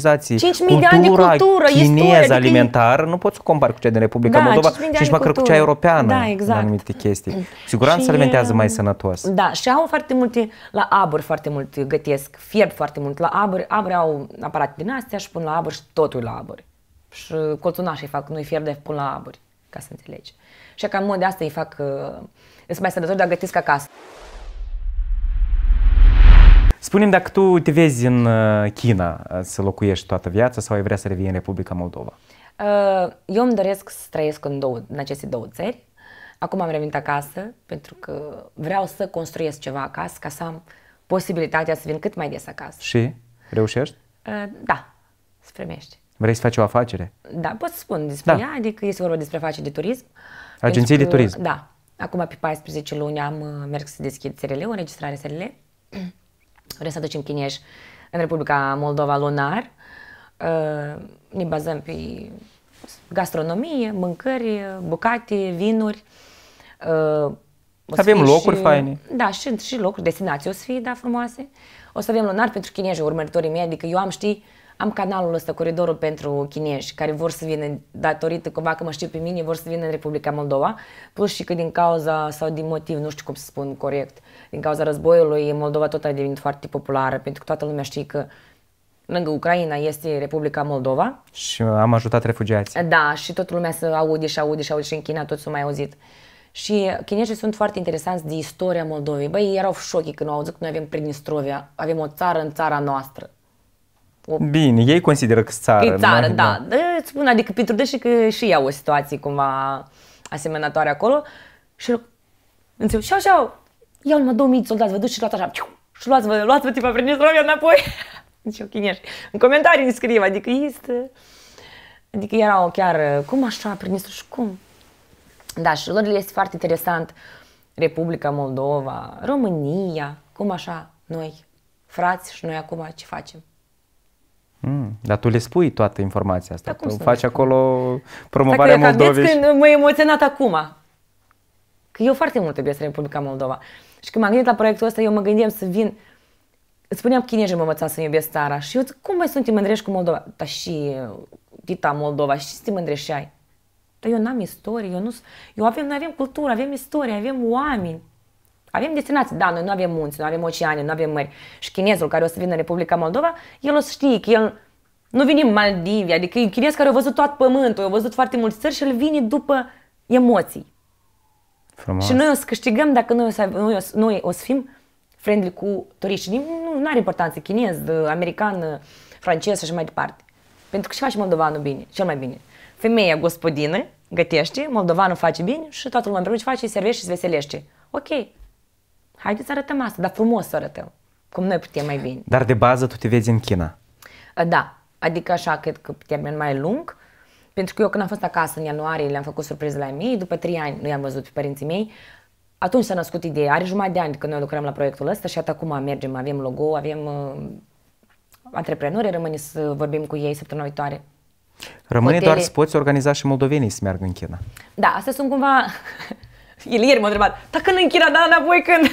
mii de ani de cultură, chinez istorie, alimentar, adică... nu poți să compari cu cea din Republica da, Moldova și nici măcar cu cea europeană da, exact. în anumite chestii. siguranță și, alimentează mai um, sănătos. Da, și au foarte multe, la abur foarte mult gătesc, fierb foarte mult la abur, abur au aparat din astea și pun la abur și totul la abur. Și colțunașii fac, nu-i fierb, de pun la aburi, ca să înțelegi. Și cam mod de asta îi fac, uh, sunt mai sănătos, dar gătesc acasă. Spunem dacă tu te vezi în uh, China uh, să locuiești toată viața sau ai vrea să revii în Republica Moldova? Eu îmi doresc să trăiesc în, două, în aceste două țări. Acum am revenit acasă pentru că vreau să construiesc ceva acasă ca să am posibilitatea să vin cât mai des acasă. Și? Reușești? Da, se primești. Vrei să faci o afacere? Da, pot să spun despre da. ea, adică este vorba despre afaceri de turism. Agenții de turism. Da. Acum pe 14 luni am uh, merg să deschid SRL, o înregistrare SRL. Vrem să aducem chinești în Republica Moldova lunar. Uh, ne bazăm pe gastronomie, mâncări, bucate, vinuri. Uh, o să avem locuri și, faine. Da, și, și locuri, destinații o să fie, da, frumoase. O să avem lunar pentru chinejii, urmăritorii mei, adică eu am, știi, am canalul ăsta, coridorul pentru chinezi care vor să vină, datorită cumva că mă știu pe mine, vor să vină în Republica Moldova, plus și că din cauza sau din motiv, nu știu cum să spun corect, din cauza războiului, Moldova tot a devenit foarte populară, pentru că toată lumea știe că lângă Ucraina este Republica Moldova. Și am ajutat refugiații. Da, și toată lumea să aude și aude și aude și în China tot s au mai auzit. Și chinezii sunt foarte interesanți de istoria Moldovei. Băi, erau șochi când au auzit că noi avem Pridnistrovia, avem o țară în țara noastră o... Bine, ei consideră că țară. E țară, da. da. da. Îți spun, adică pentru deși că și ea o situație cumva asemănătoare acolo și înțeleg, și așa, iau numai 2000 soldați, vă duci și luați așa, și luați-vă, luați-vă tipa Prinistrovia înapoi. Deci eu chinești. În comentarii îmi scriu, adică este... Adică erau chiar, cum așa, prindeți și cum? Da, și lor este foarte interesant Republica Moldova, România, cum așa, noi, frați și noi acum ce facem? Mm, dar tu le spui toată informația asta. Da, tu faci acolo promovarea Dacă Moldovei. Dacă când m emoționat acum. Că eu foarte mult iubesc Republica Moldova. Și când m-am gândit la proiectul ăsta, eu mă gândeam să vin... Îți spuneam chinezii mă învățam să iubesc țara. Și eu zic, cum mai sunt mândrești cu Moldova? Dar și uh, Tita Moldova, și ce te mândrești ai? Dar eu n-am istorie, eu nu... Eu avem, noi avem cultură, avem istorie, avem oameni. Avem destinații, da, noi nu avem munți, nu avem oceane, nu avem mări. Și chinezul care o să vină în Republica Moldova, el o să știe că el nu vine în Maldive, adică e chinez care a văzut tot pământul, a văzut foarte mulți țări și el vine după emoții. Frumos. Și noi o să câștigăm dacă noi o să, noi o să, noi o să fim friendly cu turiștii. Nu, nu are importanță, chinez, american, francez și așa mai departe. Pentru că și face moldovanul bine, cel mai bine. Femeia gospodină gătește, moldovanul face bine și toată lumea împreună ce face, îi servește și se veselește. Ok, Haideți să arătăm asta, dar frumos să arătăm, cum noi putem mai bine. Dar de bază tu te vezi în China? Da, adică așa cred că termen mai lung, pentru că eu când am fost acasă în ianuarie le-am făcut surprize la mei, după trei ani nu i-am văzut pe părinții mei, atunci s-a născut ideea, are jumătate de ani când noi lucrăm la proiectul ăsta și atât acum mergem, avem logo, avem uh, antreprenori, rămâne să vorbim cu ei săptămâna viitoare. Rămâne Hotele. doar să poți organiza și moldovenii să meargă în China. Da, astea sunt cumva el ieri m-a întrebat, dar când închira, da, înapoi când?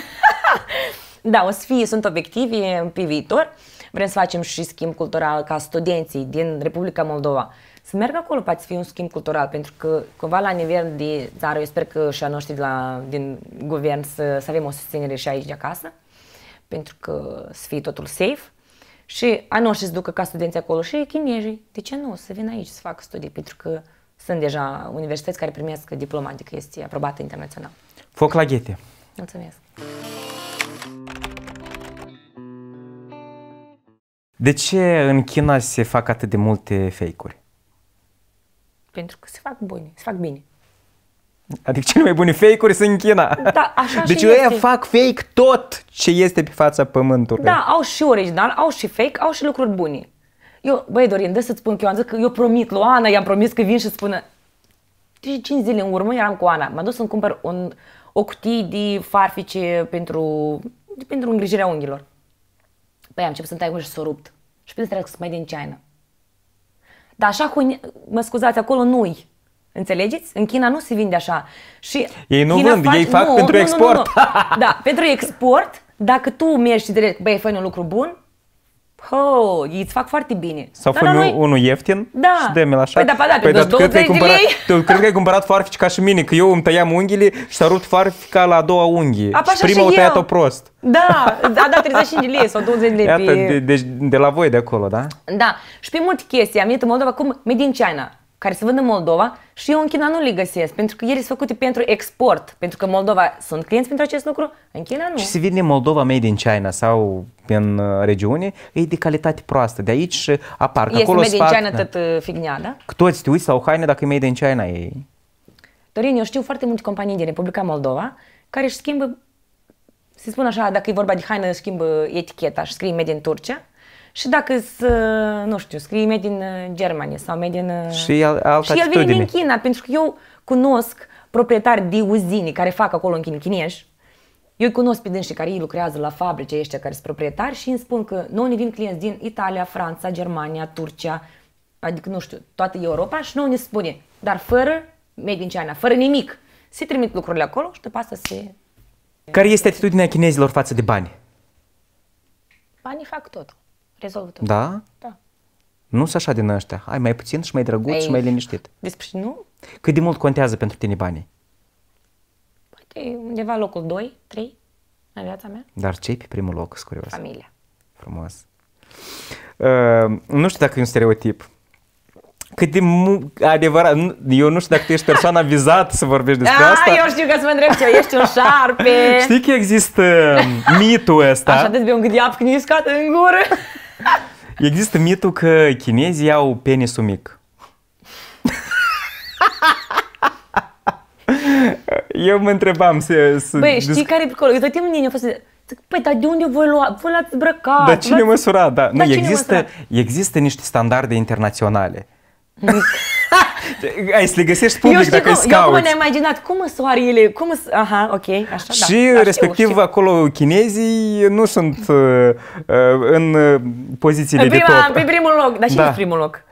da, o să fie, sunt obiective pe viitor. Vrem să facem și schimb cultural ca studenții din Republica Moldova să meargă acolo, poate să fie un schimb cultural, pentru că cumva la nivel de țară, eu sper că și a noștri de la, din guvern să, să avem o susținere și aici de acasă, pentru că să fie totul safe. Și a noștri să ducă ca studenți acolo și chinezii. De ce nu? Să vină aici să facă studii, pentru că sunt deja universități care primesc diploma, adică este aprobată internațional. Foc la ghete! Mulțumesc! De ce în China se fac atât de multe fake-uri? Pentru că se fac bune, se fac bine. Adică cele mai bune fake-uri sunt în China. Da, așa deci și ei fac fake tot ce este pe fața pământului. Da, au și original, au și fake, au și lucruri bune. Eu, băi Dorin, de să-ți spun că eu am zis că eu promit lui Ana, i-am promis că vin și spună, Și cinci zile în urmă eram cu Ana. M-am dus să-mi cumpăr un, o cutie de farfice pentru, pentru îngrijirea unghiilor. Păi am început să-mi tai și s-o rupt. Și pe să mai din China. Dar așa, cu, mă scuzați, acolo nu-i. Înțelegeți? În China nu se vinde așa. Și ei nu China vând, fac, ei fac nu, pentru nu, export. Nu, nu, nu. da, pentru export, dacă tu mergi și direct, băi, fă un lucru bun, Oh, îți fac foarte bine. Sau da, fă noi... unul ieftin da. și de mi așa. Păi da, pa, da, păi, dar tu cred, că ai cumpărat, tu cred că ai cumpărat farfici ca și mine, că eu îmi tăiam unghiile și s-a rupt farfica la a doua unghie. A, și prima și o tăiat-o prost. Da, a dat 35 de lei sau 20 de lei. Iată, pe... de, de, deci, de, la voi de acolo, da? Da. Și pe multe chestii, am venit în Moldova cum China care se vând în Moldova și eu în China nu le găsesc, pentru că ele sunt făcute pentru export, pentru că Moldova sunt clienți pentru acest lucru, în China nu. Și se vine Moldova made in China sau în uh, regiune, e de calitate proastă. De aici uh, apar. Este acolo made sfat, in China da. tot uh, fignea, da? Toți te uiți sau haine dacă e made in China ei. Dorin, eu știu foarte multe companii din Republica Moldova care își schimbă, se spun așa, dacă e vorba de haină, își schimbă eticheta și scrie made in Turcia, și dacă nu știu, scrie made din uh, Germania sau made din... Uh, și el, altă și el vine din China, pentru că eu cunosc proprietari de uzini care fac acolo în China, chinești, eu îi cunosc pe dânsii care ei lucrează la fabrice ăștia care sunt proprietari și îmi spun că noi ne vin clienți din Italia, Franța, Germania, Turcia, adică nu știu, toată Europa și noi ne spune, dar fără made in China, fără nimic, se trimit lucrurile acolo și după asta se... Care este atitudinea chinezilor față de bani? Banii fac tot rezolvă tot. Da? Da. Nu sunt așa din ăștia. Ai mai puțin și mai drăguț Ei, și mai liniștit. Despre nu? Cât de mult contează pentru tine banii? Poate undeva locul 2, 3 în viața mea. Dar ce pe primul loc, sunt Familia. Frumos. Uh, nu știu dacă e un stereotip. Cât de adevărat, eu nu știu dacă tu ești persoana vizată să vorbești despre A, ah, asta. eu știu că să mă întreb ce, ești un șarpe. Știi că există mitul ăsta. Așa, bine un apă când în gură. Există mitul că chinezii au penisul mic. Eu mă întrebam să... să Băi, știi disc... care e picolul? Uite, mine a fost... păi, dar de unde voi lua? Voi l-ați brăcat? Dar cine măsura? Da. Nu, cine există, măsura? există niște standarde internaționale. Ai să le găsești public dacă cum, îi scauți. Eu cum ne-am imaginat, cum sunt soarele, cum sunt... Aha, ok, așa, da. Și da, respectiv știu, știu. acolo chinezii nu sunt uh, uh în uh, pozițiile prima, de top. Pe primul loc, dar și da. primul loc?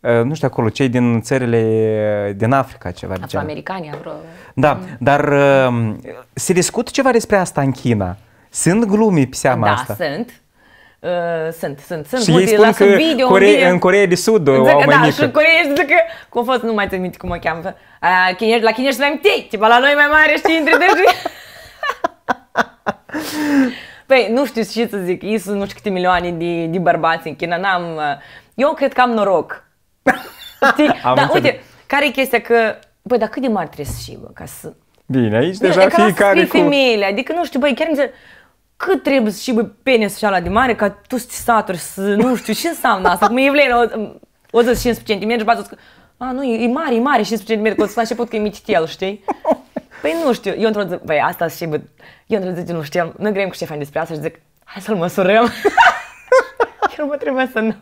Uh, nu știu acolo, cei din țările din Africa, ceva de genul. americani vreo... Da, mm. dar se discută ceva despre asta în China. Sunt glume pe seama da, asta. Da, sunt. Uh, sunt, sunt, sunt. Și multe, ei spun că video, un video. în Corea de Sud o au da, mai Da, mică. și în Corea Sud, că, cum a fost, nu mai țin minte cum o cheamă. A, chine, la chinești să mai mici, tipa la noi mai mare și intri de jur. Păi, nu știu ce să zic, ei sunt nu știu câte milioane de, de bărbați în China, n-am... Uh, eu cred că am noroc. Știi? Am Dar uite, care e chestia că... Băi, dar cât de mari trebuie să fie, bă, ca să... Bine, aici deja fiecare cu... femeile, adică nu știu, băi, chiar mi înțeleg cât trebuie și bă, penis și ala de mare ca tu să te saturi, să nu știu ce înseamnă asta. Cum Evlena o, o zis 15 cm și bază a, nu, e mare, e mare 15 cm, o să pot că e mititel, știi? Păi nu știu, eu într-o zi, băi, asta și bă, eu într-o zi nu știu. noi grem cu Ștefan despre asta și zic, hai să-l măsurăm. El mă trebuie să nu.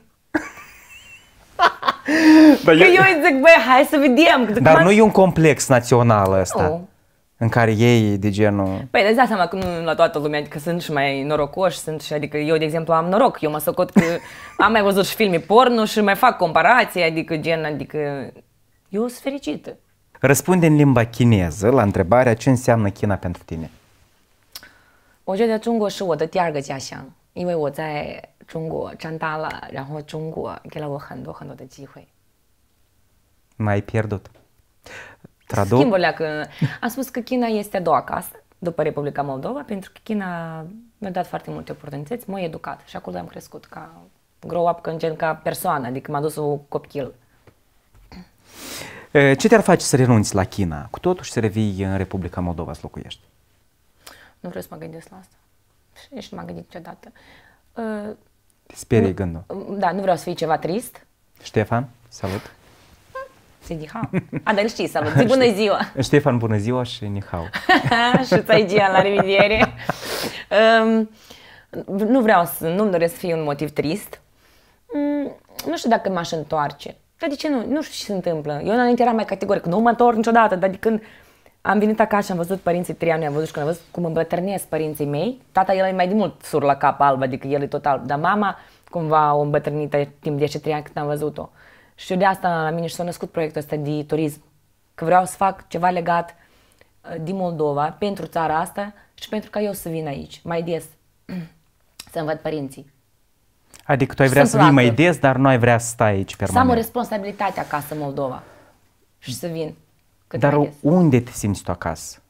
Păi că eu... îi zic, băi, hai să vedem. Dar nu e un complex național ăsta în care ei de genul... Păi, dați seama că nu la toată lumea, adică sunt și mai norocoși, sunt și, adică eu, de exemplu, am noroc, eu mă socot că am mai văzut și filme porno și mai fac comparații, adică gen, adică eu sunt fericită. Răspunde în limba chineză la întrebarea ce înseamnă China pentru tine. Mai pierdut. Tradu? Schimb o că Am spus că China este a doua casă după Republica Moldova, pentru că China mi-a dat foarte multe oportunități, m-a educat și acolo am crescut ca grow up, ca, gen, ca persoană, adică m-a dus un copil. Eh, ce te-ar face să renunți la China, cu și să revii în Republica Moldova să locuiești? Nu vreau să mă gândesc la asta. Și nu m-am gândit niciodată. Te eh, sperie gândul. Da, nu vreau să fie ceva trist. Ștefan, salut! și nihau. A, dar îl știi salut. Zi bună ziua! Ștefan, bună ziua și nihau. și gea la revidiere. Um, nu vreau să, nu-mi doresc să fiu un motiv trist. Mm, nu știu dacă m-aș întoarce. Dar de ce nu? Nu știu ce se întâmplă. Eu înainte eram mai categoric, nu mă întorc niciodată, dar de când am venit acasă, am văzut părinții trei ani, am văzut și când am văzut cum îmbătrânesc părinții mei, tata el e mai de mult sur la cap alb, adică el e total, dar mama cumva o îmbătrânită timp de 10 trei ani când am văzut-o. Și eu de asta la mine și s-a născut proiectul ăsta de turism. Că vreau să fac ceva legat uh, din Moldova pentru țara asta și pentru ca eu să vin aici mai des, să-mi văd părinții. Adică tu ai vrea să, vii mai des, dar nu ai vrea să stai aici permanent. Să am o responsabilitate acasă în Moldova și să vin. Cât dar mai unde te simți tu acasă?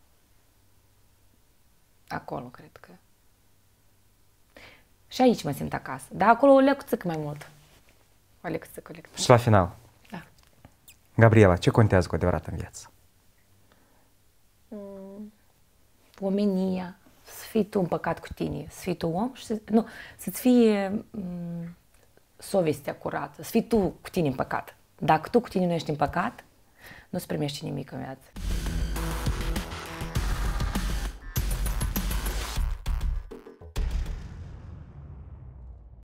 Acolo, cred că. Și aici mă simt acasă. Dar acolo o lecuță mai mult lecție colectivă. Da. Și la final. Da. Gabriela, ce contează cu adevărat în viață? Mm, omenia, să fii tu împăcat cu tine, să fii tu om și să, nu, să-ți fie m- mm, sovestea curată, să fii tu cu tine împăcat. Dacă tu cu tine nu ești împăcat, nu-ți primești nimic în viață.